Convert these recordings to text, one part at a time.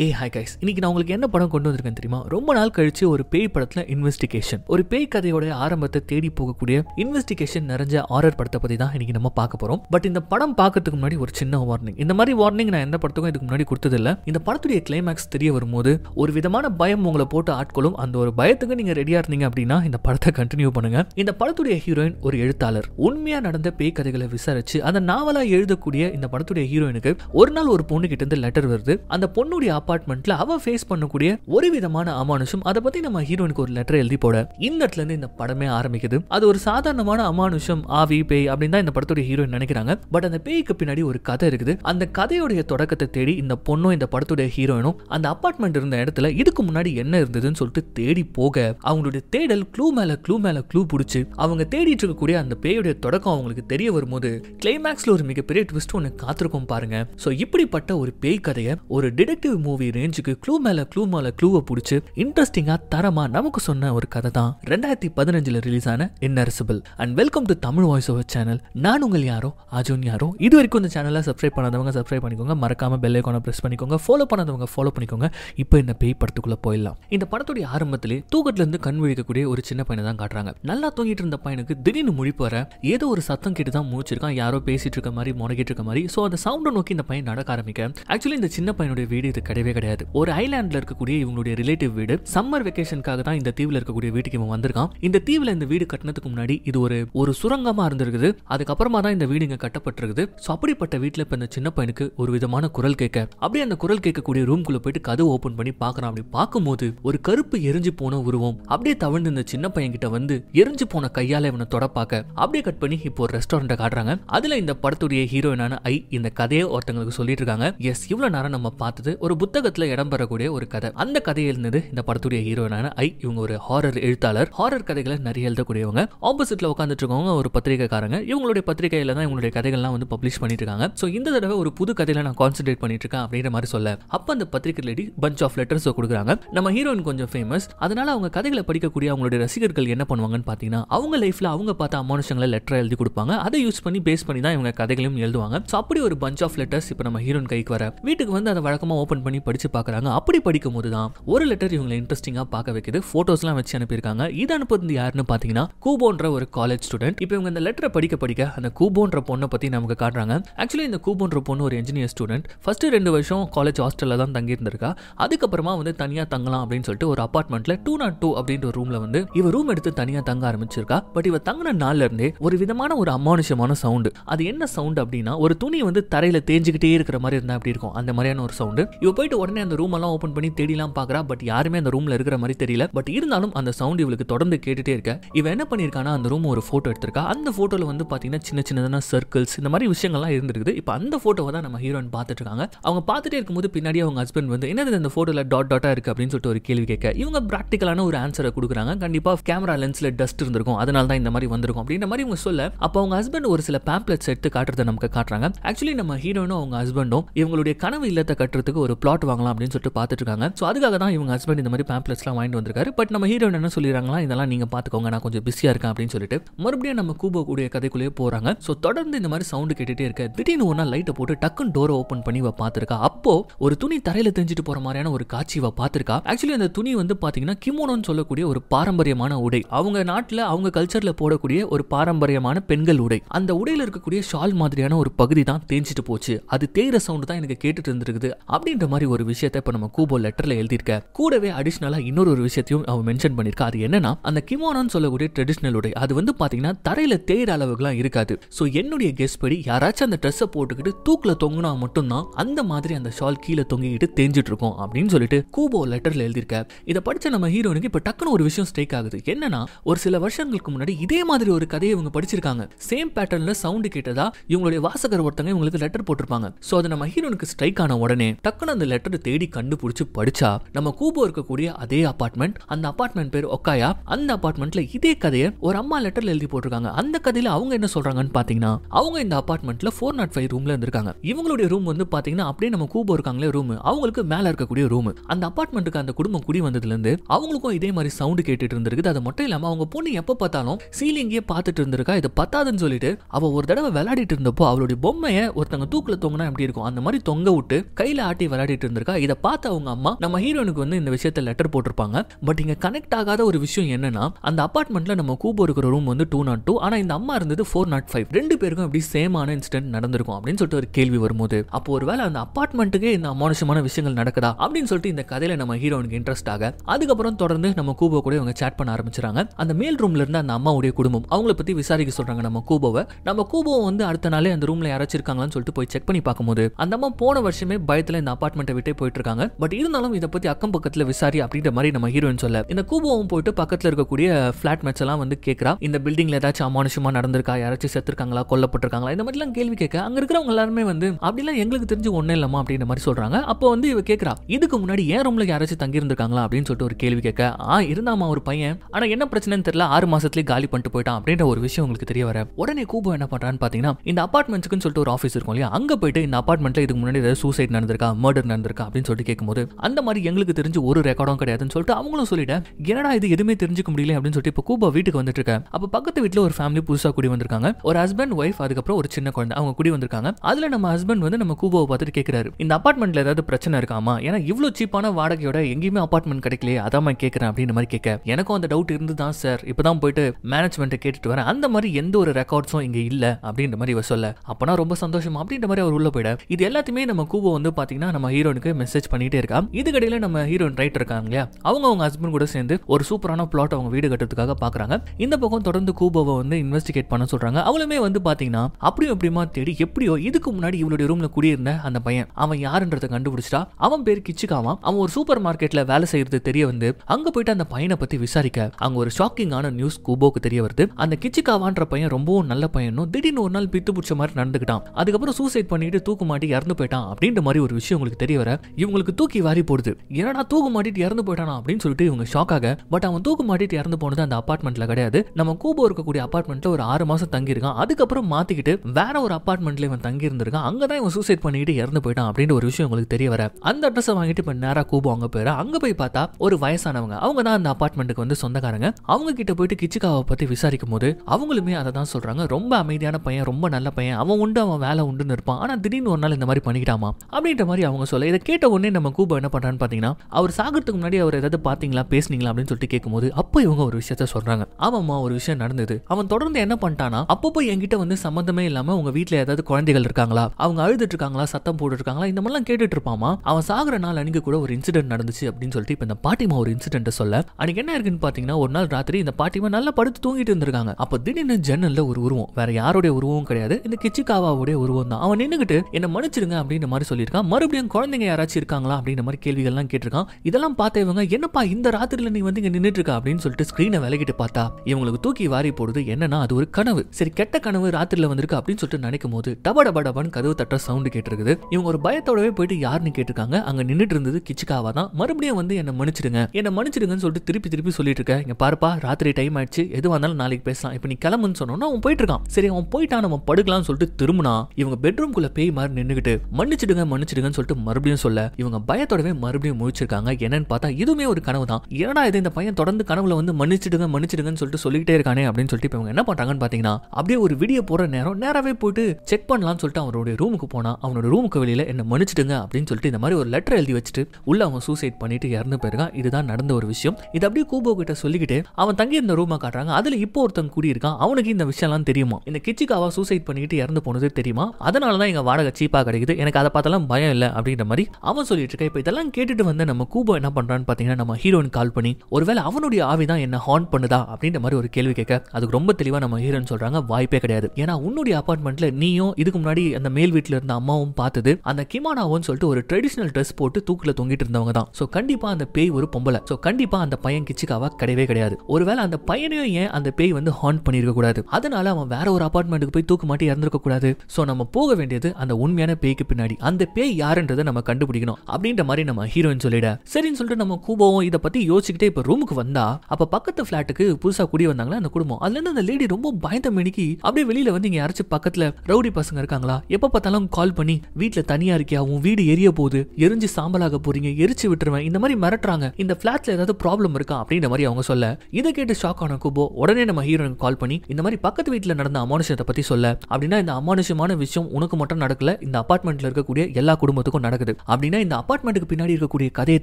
ஏ hi guys இன்னைக்கு நான் உங்களுக்கு என்ன படம் கொண்டு வந்திருக்கேன் தெரியுமா ரொம்ப நாள் கழிச்சு ஒரு பேய் படத்தில் இன்வெஸ்டிகேஷன் ஒரு பேய் கதையோட ஆரம்பத்தை தேடி போகக்கூடிய இன்வெஸ்டிகேஷன் நிறைஞ்ச ஆரர் படத்தை பற்றி தான் இன்னைக்கு நம்ம பார்க்க போகிறோம் பட் இந்த படம் பார்க்கறதுக்கு முன்னாடி ஒரு சின்ன வார்னிங் இந்த மாதிரி வார்னிங் நான் எந்த படத்துக்கும் இதுக்கு முன்னாடி கொடுத்ததில்ல இந்த படத்துடைய கிளைமேக்ஸ் தெரிய வரும்போது ஒரு விதமான பயம் உங்களை போட்டு ஆட்களும் அந்த ஒரு பயத்துக்கு நீங்கள் ரெடியாக இருந்தீங்க அப்படின்னா இந்த படத்தை கண்டினியூ பண்ணுங்க இந்த படத்துடைய ஹீரோயின் ஒரு எழுத்தாளர் உண்மையாக நடந்த பேய் கதைகளை விசாரிச்சு அந்த நாவலாக எழுதக்கூடிய இந்த படத்துடைய ஹீரோயினுக்கு ஒரு நாள் ஒரு பொண்ணு கிட்ட இருந்து லெட்டர் வருது அந்த பொண்ணுடைய அப்பார்ட்மெண்ட்ல அவ ஃபேஸ் பண்ணக்கூடிய ஒரு விதமான அமானுஷம் அதை பத்தி நம்ம ஹீரோனுக்கு ஒரு லெட்டர் எழுதி போட இந்த இடத்துல இருந்து இந்த படமே ஆரம்பிக்குது அது ஒரு சாதாரணமான அமானுஷம் ஆவி பேய் அப்படின்னு தான் இந்த படத்துடைய ஹீரோயின் நினைக்கிறாங்க பட் அந்த பேய்க்கு பின்னாடி ஒரு கதை இருக்குது அந்த கதையுடைய தொடக்கத்தை தேடி இந்த பொண்ணும் இந்த படத்துடைய ஹீரோயினும் அந்த அப்பார்ட்மெண்ட் இருந்த இடத்துல இதுக்கு முன்னாடி என்ன இருந்ததுன்னு சொல்லிட்டு தேடி போக அவங்களுடைய தேடல் க்ளூ மேல க்ளூ மேல க்ளூ பிடிச்சி அவங்க தேடிட்டு இருக்கக்கூடிய அந்த பேயுடைய தொடக்கம் அவங்களுக்கு தெரிய வரும்போது கிளைமேக்ஸ்ல ஒரு மிகப்பெரிய ட்விஸ்ட் ஒன்று காத்திருக்கும் பாருங்க ஸோ இப்படிப்பட்ட ஒரு பேய் கதையை ஒரு டிடெக்டிவ் மூவி மூவி ரேஞ்சுக்கு க்ளூ மேல க்ளூ மேல க்ளூவை பிடிச்சி இன்ட்ரெஸ்டிங்கா தரமா நமக்கு சொன்ன ஒரு கதை தான் ரெண்டாயிரத்தி பதினஞ்சுல ரிலீஸ் ஆன Inerasable and welcome to Tamil voice over channel நான் உங்கள் யாரோ அஜுன் யாரோ இது வரைக்கும் இந்த சேனலை சப்ஸ்கிரைப் பண்ணாதவங்க சப்ஸ்கிரைப் பண்ணிக்கோங்க மறக்காம பெல் ஐக்கானை ப்ரெஸ் பண்ணிக்கோங்க ஃபாலோ பண்ணாதவங்க ஃபாலோ பண்ணிக்கோங்க இப்போ இந்த பேய் படத்துக்குள்ள போயிடலாம் இந்த படத்துடைய ஆரம்பத்திலே தூக்கத்துலேருந்து கண் விழிக்கக்கூடிய ஒரு சின்ன பையனை தான் காட்டுறாங்க நல்லா தூங்கிட்டு இருந்த பையனுக்கு திடீர்னு முழிப்பு வர ஏதோ ஒரு சத்தம் கேட்டு தான் முடிச்சிருக்கான் யாரோ பேசிட்டு இருக்க மாதிரி முடக்கிட்டு இருக்க மாதிரி ஸோ அந்த சவுண்டை நோக்கி இந்த பையன் நடக்க ஆரம்பிக்க ஆக்சுவலி இந்த சின்ன பையனுடைய வீடு இது கிடையாது கிடையவே கிடையாது ஒரு ஐலாண்ட்ல இருக்கக்கூடிய இவங்களுடைய ரிலேட்டிவ் வீடு சம்மர் வெக்கேஷனுக்காக தான் இந்த தீவில் இருக்கக்கூடிய வீட்டுக்கு இவன் வந்திருக்கான் இந்த தீவுல இந்த வீடு கட்டினதுக்கு முன்னாடி இது ஒரு ஒரு சுரங்கமா இருந்திருக்குது அதுக்கப்புறமா தான் இந்த வீடு இங்க கட்டப்பட்டிருக்குது அப்படிப்பட்ட வீட்டுல இப்ப இந்த சின்ன பையனுக்கு ஒரு விதமான குரல் கேட்க அப்படியே அந்த குரல் கேட்கக்கூடிய ரூம்குள்ள போயிட்டு கதவு ஓபன் பண்ணி பாக்குறான் அப்படி பார்க்கும்போது ஒரு கருப்பு எரிஞ்சு போன உருவம் அப்படியே தவிழ்ந்து இந்த சின்ன பையன் கிட்ட வந்து எரிஞ்சு போன கையால இவனை தொட அப்படியே கட் பண்ணி இப்போ ஒரு ரெஸ்டாரண்ட் காட்டுறாங்க அதுல இந்த படத்துடைய ஹீரோயினான ஐ இந்த கதையை ஒருத்தங்களுக்கு சொல்லிட்டு இருக்காங்க எஸ் இவ்வளவு நேரம் நம்ம பார்த்தது ஒரு புத்த புத்தகத்துல இடம்பெறக்கூடிய ஒரு கதை அந்த கதையிலிருந்து இந்த படத்துடைய ஹீரோயினான ஐ இவங்க ஒரு ஹாரர் எழுத்தாளர் ஹாரர் கதைகளை நிறைய எழுதக்கூடியவங்க ஆப்போசிட்ல உட்காந்துட்டு இருக்கவங்க ஒரு பத்திரிகைக்காரங்க இவங்களுடைய பத்திரிகையில தான் இவங்களுடைய கதைகள்லாம் வந்து பப்ளிஷ் பண்ணிட்டு இருக்காங்க ஸோ இந்த தடவை ஒரு புது கதையில நான் கான்சென்ட்ரேட் பண்ணிட்டு இருக்கேன் அப்படின்ற மாதிரி சொல்ல அப்போ அந்த பத்திரிகை லேடி பஞ்ச் ஆஃப் லெட்டர்ஸ் கொடுக்குறாங்க நம்ம ஹீரோயின் கொஞ்சம் ஃபேமஸ் அதனால அவங்க கதைகளை படிக்கக்கூடிய அவங்களுடைய ரசிகர்கள் என்ன பண்ணுவாங்கன்னு பார்த்தீங்கன்னா அவங்க லைஃப்ல அவங்க பார்த்த அமானுஷங்களை லெட்டர் எழுதி கொடுப்பாங்க அதை யூஸ் பண்ணி பேஸ் பண்ணி தான் இவங்க கதைகளையும் எழுதுவாங்க ஸோ அப்படி ஒரு பஞ்ச் ஆஃப் லெட்டர்ஸ் இப்போ நம்ம ஹீரோன் கைக்கு வர வீட்டுக்கு வந்து அதை வழக்கமாக ஓப்பன் பண்ணி படிச்சு பாக்குறாங்க பார்க்குறாங்க அப்படி படிக்கும் போது தான் ஒரு லெட்டர் இவங்களை இன்ட்ரெஸ்டிங்காக பார்க்க வைக்குது ஃபோட்டோஸ்லாம் வச்சு அனுப்பியிருக்காங்க இது அனுப்புறது யாருன்னு பார்த்தீங்கன்னா கூபோன்ற ஒரு காலேஜ் ஸ்டூடெண்ட் இப்போ இவங்க இந்த லெட்டரை படிக்க படிக்க அந்த கூபோன்ற பொண்ணை பற்றி நமக்கு காட்டுறாங்க ஆக்சுவலி இந்த கூபோன்ற பொண்ணு ஒரு இன்ஜினியர் ஸ்டூடெண்ட் ஃபர்ஸ்ட் ரெண்டு வருஷம் காலேஜ் ஹாஸ்டலில் தான் தங்கியிருந்திருக்கா அதுக்கப்புறமா வந்து தனியாக தங்கலாம் அப்படின்னு சொல்லிட்டு ஒரு அப்பார்ட்மெண்ட்டில் டூ நாட் டூ அப்படின்ற ஒரு ரூமில் வந்து இவ ரூம் எடுத்து தனியாக தங்க ஆரம்பிச்சிருக்கா பட் இவ தங்கின நாள்ல இருந்தே ஒரு விதமான ஒரு அமானுஷமான சவுண்டு அது என்ன சவுண்ட் அப்படின்னா ஒரு துணி வந்து தரையில் தேஞ்சிக்கிட்டே இருக்கிற மாதிரி இருந்தால் அப்படி இருக்கும் அந்த மாதிரியான ஒரு சவுண்டு இவ போயிட்டு போயிட்டு உடனே அந்த ரூம் எல்லாம் ஓப்பன் பண்ணி தேடிலாம் பாக்குறா பட் யாருமே அந்த ரூம்ல இருக்கிற மாதிரி தெரியல பட் இருந்தாலும் அந்த சவுண்ட் இவளுக்கு தொடர்ந்து கேட்டுட்டே இருக்க இவன் என்ன பண்ணிருக்கானா அந்த ரூம் ஒரு ஃபோட்டோ எடுத்திருக்கா அந்த போட்டோல வந்து பாத்தீங்கன்னா சின்ன சின்னதான சர்க்கிள்ஸ் இந்த மாதிரி விஷயங்கள்லாம் இருந்திருக்கு இப்போ அந்த போட்டோவை தான் நம்ம ஹீரோயின் பார்த்துட்டு இருக்காங்க அவங்க பார்த்துட்டே இருக்கும்போது பின்னாடி அவங்க ஹஸ்பண்ட் வந்து என்னது இந்த போட்டோல டாட் டாட்டா இருக்கு அப்படின்னு சொல்லிட்டு ஒரு கேள்வி கேட்க இவங்க பிராக்டிக்கலான ஒரு ஆன்சரை கொடுக்குறாங்க கண்டிப்பா கேமரா லென்ஸ்ல டஸ்ட் இருந்திருக்கும் அதனால தான் இந்த மாதிரி வந்திருக்கும் அப்படின்ற மாதிரி இவங்க சொல்ல அப்ப அவங்க ஹஸ்பண்ட் ஒரு சில பேம்ப்ளெட்ஸ் எடுத்து காட்டுறதை நமக்கு காட்டுறாங்க ஆக்சுவலி நம்ம ஹீரோனும் அவங்க ஹஸ்பண்டும் இவங்களுடைய கனவு இல்லத்தை கட்டுறதுக்கு ஒரு பிளாட் ஷார்ட் வாங்கலாம் அப்படின்னு சொல்லிட்டு பார்த்துட்டு இருக்காங்க ஸோ அதுக்காக தான் இவங்க ஹஸ்பண்ட் இந்த மாதிரி பேம்ப்ளெட்ஸ்லாம் வாங்கிட்டு வந்திருக்காரு பட் நம்ம ஹீரோயின் என்ன சொல்லிடுறாங்களா இதெல்லாம் நீங்கள் பார்த்துக்கோங்க நான் கொஞ்சம் பிஸியாக இருக்கேன் அப்படின்னு சொல்லிட்டு மறுபடியும் நம்ம கூப்பக்கூடிய கூடிய கதைக்குள்ளேயே போகிறாங்க ஸோ தொடர்ந்து இந்த மாதிரி சவுண்டு கேட்டுட்டே இருக்க திடீர்னு ஒன்னா லைட்டை போட்டு டக்குன்னு டோரை ஓப்பன் பண்ணி இவ பார்த்துருக்கா அப்போ ஒரு துணி தரையில் தெரிஞ்சிட்டு போகிற மாதிரியான ஒரு காட்சி இவ பார்த்துருக்கா ஆக்சுவலி அந்த துணி வந்து பார்த்தீங்கன்னா கிமோனு சொல்லக்கூடிய ஒரு பாரம்பரியமான உடை அவங்க நாட்டில் அவங்க கல்ச்சரில் போடக்கூடிய ஒரு பாரம்பரியமான பெண்கள் உடை அந்த உடையில் இருக்கக்கூடிய ஷால் மாதிரியான ஒரு பகுதி தான் தேஞ்சிட்டு போச்சு அது தேயிற சவுண்டு தான் எனக்கு கேட்டுட்டு இருந்திருக்குது அப்படின்ற மாதிரி மாதிரி ஒரு விஷயத்த இப்ப நம்ம கூபோ லெட்டர்ல எழுதியிருக்க கூடவே அடிஷனலா இன்னொரு ஒரு விஷயத்தையும் அவன் மென்ஷன் பண்ணியிருக்கா அது என்னன்னா அந்த கிமோனான்னு சொல்லக்கூடிய ட்ரெடிஷனல் உடை அது வந்து பாத்தீங்கன்னா தரையில தேயிற அளவுக்குலாம் இருக்காது சோ என்னுடைய கெஸ் படி யாராச்சும் அந்த ட்ரெஸ்ஸை போட்டுக்கிட்டு தூக்குல தொங்கினா மட்டும்தான் அந்த மாதிரி அந்த ஷால் கீழே தொங்கிக்கிட்டு தெரிஞ்சிட்டு இருக்கும் அப்படின்னு சொல்லிட்டு கூபோ லெட்டர்ல எழுதியிருக்க இதை படிச்ச நம்ம ஹீரோனுக்கு இப்ப டக்குன்னு ஒரு விஷயம் ஸ்ட்ரைக் ஆகுது என்னன்னா ஒரு சில வருஷங்களுக்கு முன்னாடி இதே மாதிரி ஒரு கதையை இவங்க படிச்சிருக்காங்க சேம் பேட்டர்னில் சவுண்ட் கேட்டதா இவங்களுடைய வாசகர் ஒருத்தங்க இவங்களுக்கு லெட்டர் போட்டிருப்பாங்க ஸோ அது நம்ம ஹீரோனுக்கு ஸ்ட்ரைக் ஆன உடனே டக்குன்னு அந்த லெட்டர் தேடி கண்டுபிடிச்சு படிச்சா நம்ம கூபோ இருக்கக்கூடிய அதே அபார்ட்மெண்ட் அந்த அபார்ட்மெண்ட் பேர் ஒக்காயா அந்த அபார்ட்மெண்ட்ல இதே கதையை ஒரு அம்மா லெட்டர்ல எழுதி போட்டிருக்காங்க அந்த கதையில அவங்க என்ன சொல்றாங்கன்னு பாத்தீங்கன்னா அவங்க இந்த அபார்ட்மெண்ட்ல ஃபோர் நாட் ஃபைவ் ரூம்ல இருந்திருக்காங்க இவங்களுடைய ரூம் வந்து பாத்தீங்கன்னா அப்படியே நம்ம கூபோ இருக்காங்களே ரூம் அவங்களுக்கு மேல இருக்கக்கூடிய ரூம் அந்த அபார்ட்மெண்ட்டுக்கு அந்த குடும்பம் குடி வந்ததுல இருந்து அவங்களுக்கும் இதே மாதிரி சவுண்டு கேட்டுட்டு இருந்திருக்குது அது மட்டும் இல்லாம அவங்க பொண்ணு எப்ப பார்த்தாலும் சீலிங்கே பார்த்துட்டு இருந்திருக்கா இது பத்தாதுன்னு சொல்லிட்டு அவ ஒரு தடவை விளையாடிட்டு இருந்தப்போ அவளுடைய பொம்மையை ஒருத்தங்க தூக்கில் தொங்கினா எப்படி இருக்கும் அந்த மாதிரி தொங்க விட்டு கையில ஆட்டி விளையாடிட்டு நடந்துட்டு இருந்திருக்கா இதை பார்த்து அவங்க அம்மா நம்ம ஹீரோனுக்கு வந்து இந்த விஷயத்த லெட்டர் போட்டிருப்பாங்க பட் இங்க கனெக்ட் ஆகாத ஒரு விஷயம் என்னன்னா அந்த அப்பார்ட்மெண்ட்ல நம்ம கூபோ இருக்கிற ரூம் வந்து டூ நாட் டூ ஆனா இந்த அம்மா இருந்தது ஃபோர் நாட் ஃபைவ் ரெண்டு பேருக்கும் அப்படி சேமான இன்சிடென்ட் நடந்திருக்கும் அப்படின்னு சொல்லிட்டு ஒரு கேள்வி வரும்போது அப்போ ஒருவேளை அந்த அப்பார்ட்மெண்ட்டுக்கு இந்த அமானுஷமான விஷயங்கள் நடக்குதா அப்படின்னு சொல்லிட்டு இந்த கதையில நம்ம ஹீரோனுக்கு இன்ட்ரெஸ்ட் ஆக அதுக்கப்புறம் தொடர்ந்து நம்ம கூபோ கூட இவங்க சேட் பண்ண ஆரம்பிச்சிருக்காங்க அந்த மேல் ரூம்ல இருந்து அந்த அம்மாவுடைய குடும்பம் அவங்கள பத்தி விசாரிக்க சொல்றாங்க நம்ம கூபோவை நம்ம கூபோ வந்து அடுத்த நாளே அந்த ரூம்ல யாராச்சும் இருக்காங்களான்னு சொல்லிட்டு போய் செக் பண்ணி பார்க்கும்போது அந்த அம்மா போன வருஷமே பயத்துல இந்த அபார்ட்மெண்ட் அதை விட்டே போயிட்டு இருக்காங்க பட் இருந்தாலும் இதை பத்தி அக்கம் பக்கத்துல விசாரி அப்படின்ற மாதிரி நம்ம ஹீரோயின் சொல்ல இந்த கூபோவும் போயிட்டு பக்கத்துல இருக்கக்கூடிய பிளாட் மேட்ச் எல்லாம் வந்து கேட்கறா இந்த பில்டிங்ல ஏதாச்சும் அமானுஷமா நடந்திருக்கா யாராச்சும் செத்துருக்காங்களா கொல்லப்பட்டிருக்காங்களா இந்த மாதிரிலாம் கேள்வி கேட்க அங்க இருக்கிறவங்க எல்லாருமே வந்து அப்படிலாம் எங்களுக்கு தெரிஞ்சு ஒண்ணே இல்லாமா அப்படின்ற மாதிரி சொல்றாங்க அப்போ வந்து இவ கேட்கறா இதுக்கு முன்னாடி ஏன் ரூம்ல யாராச்சும் தங்கி இருந்திருக்காங்களா அப்படின்னு சொல்லிட்டு ஒரு கேள்வி கேட்க ஆ இருந்தாமா ஒரு பையன் ஆனா என்ன பிரச்சனைன்னு தெரியல ஆறு மாசத்துலயே காலி பண்ணிட்டு போயிட்டான் அப்படின்ற ஒரு விஷயம் உங்களுக்கு தெரிய வர உடனே கூபம் என்ன பண்றான்னு பாத்தீங்கன்னா இந்த அபார்ட்மெண்ட்ஸ்க்குன்னு சொல்லிட்டு ஒரு ஆஃபீஸ் இருக்கும் இல்லையா அங்க போயிட்டு இந்த அபார்ட்மெண்ட்ல இதுக்கு முன்னாடி ஏதாவது சூசைட் நடந்திருக்கா மர்டர் நடந்திருக்கா நடந்திருக்கா அப்படின்னு சொல்லிட்டு கேட்கும்போது அந்த மாதிரி எங்களுக்கு தெரிஞ்சு ஒரு ரெக்கார்டும் கிடையாதுன்னு சொல்லிட்டு அவங்களும் சொல்லிட்டேன் என்னடா இது எதுவுமே தெரிஞ்சுக்க முடியல அப்படின்னு சொல்லிட்டு இப்போ கூபா வீட்டுக்கு வந்துட்டு இருக்கேன் அப்போ பக்கத்து வீட்டில் ஒரு ஃபேமிலி புதுசாக குடி வந்திருக்காங்க ஒரு ஹஸ்பண்ட் ஒய்ஃப் அதுக்கப்புறம் ஒரு சின்ன குழந்தை அவங்க குடி வந்திருக்காங்க அதில் நம்ம ஹஸ்பண்ட் வந்து நம்ம கூபாவை பார்த்துட்டு கேட்குறாரு இந்த அப்பார்ட்மெண்ட்ல ஏதாவது பிரச்சனை இருக்காமா ஏன்னா இவ்வளோ சீப்பான வாடகையோட எங்கேயுமே அப்பார்ட்மெண்ட் கிடைக்கலையே அதான் கேட்குறேன் அப்படின்னு மாதிரி கேட்க எனக்கும் அந்த டவுட் இருந்து தான் சார் இப்போ தான் போயிட்டு மேனேஜ்மெண்ட்டை கேட்டுட்டு வரேன் அந்த மாதிரி எந்த ஒரு ரெக்கார்ட்ஸும் இங்கே இல்லை அப்படின்ற மாதிரி இவர் சொல்ல அப்போனா ரொம்ப சந்தோஷம் அப்படின்ற மாதிரி அவர் உள்ள போயிட இது எல்லாத்தையுமே நம்ம கூபோ வந்து பார்த்தீங்கன்னா நம்ம ஹீரோ ஹீரோனுக்கு மெசேஜ் பண்ணிட்டே இருக்கா இதுக்கடையில நம்ம ஹீரோயின் ரைட் இருக்காங்க இல்லையா அவங்க அவங்க ஹஸ்பண்ட் கூட சேர்ந்து ஒரு சூப்பரான பிளாட் அவங்க வீடு கட்டுறதுக்காக பாக்குறாங்க இந்த பக்கம் தொடர்ந்து கூபோவை வந்து இன்வெஸ்டிகேட் பண்ண சொல்றாங்க அவளுமே வந்து பாத்தீங்கன்னா அப்படியும் அப்படியுமா தேடி எப்படியோ இதுக்கு முன்னாடி இவளுடைய ரூம்ல குடியிருந்த அந்த பையன் அவன் யாருன்றதை கண்டுபிடிச்சிட்டா அவன் பேர் கிச்சுக்காவான் அவன் ஒரு சூப்பர் மார்க்கெட்ல வேலை செய்யறது தெரிய வந்து அங்க போயிட்டு அந்த பையனை பத்தி விசாரிக்க அங்க ஒரு ஷாக்கிங்கான நியூஸ் கூபோக்கு தெரிய வருது அந்த கிச்சுக்காவான்ற பையன் ரொம்பவும் நல்ல பையனும் திடீர்னு ஒரு நாள் பித்து பிடிச்ச மாதிரி நடந்துக்கிட்டான் அதுக்கப்புறம் சூசைட் பண்ணிட்டு தூக்கு மாட்டி இறந்து போயிட்டான் அப்படின்ற மாதிரி ஒரு விஷயம் உங்களுக்கு தெரிய தலைவரை இவங்களுக்கு தூக்கி வாரி போடுது ஏன்னா தூக்கு மாட்டிட்டு இறந்து போயிட்டானா அப்படின்னு சொல்லிட்டு இவங்க ஷாக் ஆக பட் அவன் தூக்கு மாட்டிட்டு இறந்து போனது அந்த அப்பார்ட்மெண்ட்ல கிடையாது நம்ம கூபோ இருக்கக்கூடிய அப்பார்ட்மெண்ட்ல ஒரு ஆறு மாசம் தங்கியிருக்கான் அதுக்கப்புறம் மாத்திக்கிட்டு வேற ஒரு அப்பார்ட்மெண்ட்ல இவன் தங்கி இருந்திருக்கான் அங்கதான் இவன் சூசைட் பண்ணிட்டு இறந்து போயிட்டான் அப்படின்னு ஒரு விஷயம் உங்களுக்கு தெரிய வர அந்த அட்ரஸை வாங்கிட்டு இப்ப நேரா கூபோ அங்க போயிடா அங்க போய் பார்த்தா ஒரு வயசானவங்க அவங்க தான் அந்த அப்பார்ட்மெண்ட்டுக்கு வந்து சொந்தக்காரங்க அவங்க கிட்ட போயிட்டு கிச்சுக்காவை பத்தி விசாரிக்கும் போது அவங்களுமே அதை தான் சொல்றாங்க ரொம்ப அமைதியான பையன் ரொம்ப நல்ல பையன் அவன் உண்டு அவன் வேலை உண்டுன்னு இருப்பான் ஆனா திடீர்னு ஒரு நாள் இந்த மாதிரி பண்ணிக்கிட்டாமா அப்படின்ற மாதிரி அவங்க சொல்ல இதை கேட்ட உடனே நம்ம கூபா என்ன பண்ணுறான்னு பார்த்தீங்கன்னா அவர் சாகிறதுக்கு முன்னாடி அவர் ஏதாவது பார்த்தீங்களா பேசுனீங்களா அப்படின்னு சொல்லிட்டு கேட்கும்போது அப்போ இவங்க ஒரு விஷயத்த சொல்கிறாங்க ஆமாம்மா ஒரு விஷயம் நடந்தது அவன் தொடர்ந்து என்ன பண்ணிட்டானா அப்பப்போ என்கிட்ட வந்து சம்மந்தமே இல்லாமல் உங்கள் வீட்டில் ஏதாவது குழந்தைகள் இருக்காங்களா அவங்க அழுதுட்டு இருக்காங்களா சத்தம் போட்டு இருக்காங்களா இந்த மாதிரிலாம் கேட்டுட்டு இருப்பாமா அவன் சாகிற நாள் அன்னைக்கு கூட ஒரு இன்சிடென்ட் நடந்துச்சு அப்படின்னு சொல்லிட்டு இப்போ இந்த பாட்டிமா ஒரு இன்சிடென்ட்டை சொல்ல அன்னைக்கு என்ன இருக்குன்னு பார்த்தீங்கன்னா ஒரு நாள் ராத்திரி இந்த பாட்டிமா நல்லா படுத்து தூங்கிட்டு இருந்திருக்காங்க அப்போ திடீர்னு ஜன்னலில் ஒரு உருவம் வேற யாருடைய உருவம் கிடையாது இந்த கிச்சிகாவாவுடைய உருவம் தான் அவன் நின்னுகிட்டு என்ன மன்னிச்சிருங்க அப்படின்ற மாதிரி சொல்லியிருக்கான் மறுபடியும் குழந்தை குழந்தைங்க யாராச்சும் இருக்காங்களா அப்படின்ற மாதிரி கேள்விகள்லாம் கேட்டிருக்கான் இதெல்லாம் பார்த்த இவங்க என்னப்பா இந்த ராத்திரில நீ வந்து இங்க நின்றுட்டு இருக்கா அப்படின்னு சொல்லிட்டு ஸ்கிரீனை விலகிட்டு பார்த்தா இவங்களுக்கு தூக்கி வாரி போடுது என்னன்னா அது ஒரு கனவு சரி கெட்ட கனவு ராத்திரில வந்திருக்கு அப்படின்னு சொல்லிட்டு நினைக்கும் போது டபடபடபான்னு கதவு தட்ட சவுண்டு கேட்டிருக்குது இவங்க ஒரு பயத்தோடவே போயிட்டு யாருன்னு கேட்டிருக்காங்க அங்க நின்றுட்டு இருந்தது கிச்சுக்காவா தான் மறுபடியும் வந்து என்ன மன்னிச்சிடுங்க என்ன மன்னிச்சிருங்கன்னு சொல்லிட்டு திருப்பி திருப்பி சொல்லிட்டு இருக்கேன் இங்கே பாருப்பா ராத்திரி டைம் ஆயிடுச்சு எது இருந்தாலும் நாளைக்கு பேசலாம் இப்ப நீ கிளம்புன்னு சொன்னா அவன் போயிட்டு இருக்கான் சரி அவன் போயிட்டான் நம்ம படுக்கலாம்னு சொல்லிட்டு திரும்பினா இவங்க குள்ள பேய் மாதிரி நின்றுக்கிட்டு மன்னிச்சிடுங்க மன்னிச்சிடுங்கன்னு சொல்லிட்டு மறுபடியும் மறுபடியும் சொல்ல இவங்க பயத்தோடவே மறுபடியும் முழிச்சிருக்காங்க என்னன்னு பார்த்தா இதுவுமே ஒரு கனவு தான் ஏன்னா இது இந்த பையன் தொடர்ந்து கனவுல வந்து மன்னிச்சிடுங்க மன்னிச்சிடுங்கன்னு சொல்லிட்டு சொல்லிக்கிட்டே இருக்கானே அப்படின்னு சொல்லிட்டு இவங்க என்ன பண்றாங்கன்னு பாத்தீங்கன்னா அப்படியே ஒரு விடிய போற நேரம் நேராவே போயிட்டு செக் பண்ணலாம்னு சொல்லிட்டு அவருடைய ரூமுக்கு போனா அவனோட ரூமுக்கு வெளியில என்ன மன்னிச்சிடுங்க அப்படின்னு சொல்லிட்டு இந்த மாதிரி ஒரு லெட்டர் எழுதி வச்சுட்டு உள்ள அவன் சூசைட் பண்ணிட்டு இறந்து போயிருக்கான் இதுதான் நடந்த ஒரு விஷயம் இது அப்படியே கூபோ கிட்ட சொல்லிக்கிட்டு அவன் தங்கி இருந்த ரூமை காட்டுறாங்க அதுல இப்போ ஒருத்தன் கூடியிருக்கான் அவனுக்கு இந்த விஷயம்லாம் தெரியுமா இந்த கிச்சிக்காவா சூசைட் பண்ணிக்கிட்டு இறந்து போனது தெரியுமா அதனால தான் எங்கள் வாடகை சீப்பாக கிடைக்குது எனக்கு அதை பார்த்தாலும் பயம் இல்லை அப்படின்ற மாதிரி அவன் சொல்லிட்டு இருக்கா இப்போ இதெல்லாம் கேட்டுட்டு வந்து நம்ம கூபோ என்ன பண்ணுறான்னு பார்த்தீங்கன்னா நம்ம ஹீரோயின் கால் பண்ணி ஒருவேளை அவனுடைய ஆவி தான் என்ன ஹார்ன் பண்ணுதா அப்படின்ற மாதிரி ஒரு கேள்வி கேட்க அதுக்கு ரொம்ப தெளிவாக நம்ம ஹீரோயின் சொல்கிறாங்க வாய்ப்பே கிடையாது ஏன்னா உன்னுடைய அப்பார்ட்மெண்ட்டில் நீயும் இதுக்கு முன்னாடி அந்த மேல் வீட்டில் இருந்த அம்மாவும் பார்த்தது அந்த கிமானாவும் சொல்லிட்டு ஒரு ட்ரெடிஷ்னல் ட்ரெஸ் போட்டு தூக்கில் தொங்கிட்டு இருந்தவங்க தான் ஸோ கண்டிப்பாக அந்த பேய் ஒரு பொம்பளை ஸோ கண்டிப்பாக அந்த பையன் கிச்சிக்காவா கிடையவே கிடையாது ஒருவேளை அந்த பையனையும் ஏன் அந்த பேய் வந்து ஹார்ன் பண்ணியிருக்க கூடாது அதனால அவன் வேற ஒரு அப்பார்ட்மெண்ட்டுக்கு போய் தூக்கு மாட்டி இறந்துருக்க கூடாது ஸோ நம்ம போக வேண்டியது அந்த உண்மையான பேய்க்கு பின்னாடி அந்த பேய் யாருன்றதை நம்ம கண்டுபிடிக்கணும் அப்படின்ற மாதிரி நம்ம ஹீரோயின் சொல்லிட சரின்னு சொல்லிட்டு நம்ம கூபம் இதை பத்தி யோசிச்சுக்கிட்டே இப்ப ரூமுக்கு வந்தா அப்ப பக்கத்து ஃபிளாட்டுக்கு புதுசா குடி வந்தாங்களா அந்த குடும்பம் அதுல இருந்து அந்த லேடி ரொம்ப பயந்த மேனிக்கு அப்படியே வெளியில வந்து இங்க யாராச்சும் பக்கத்துல ரவுடி பசங்க இருக்காங்களா எப்ப பார்த்தாலும் கால் பண்ணி வீட்டுல தனியா இருக்கியா உன் வீடு எரிய போகுது எரிஞ்சு சாம்பலாக போறீங்க எரிச்சு விட்டுருவேன் இந்த மாதிரி மிரட்டுறாங்க இந்த ஃபிளாட்ல ஏதாவது ப்ராப்ளம் இருக்கா அப்படின்ற மாதிரி அவங்க சொல்ல இதை கேட்டு ஷாக் ஆன கூபோ உடனே நம்ம ஹீரோயின் கால் பண்ணி இந்த மாதிரி பக்கத்து வீட்டுல நடந்த அமானுஷத்தை பத்தி சொல்ல அப்படின்னா இந்த அமானுஷமான விஷயம் உனக்கு மட்டும் நடக்கல இந்த அப்பார்ட்மெண்ட்ல இருக்கக்கூடிய எல்லா குடும்பத்துக்கும் நடக்குது ஆகுது அப்படின்னா இந்த அப்பார்ட்மெண்ட்டுக்கு பின்னாடி இருக்கக்கூடிய கதையை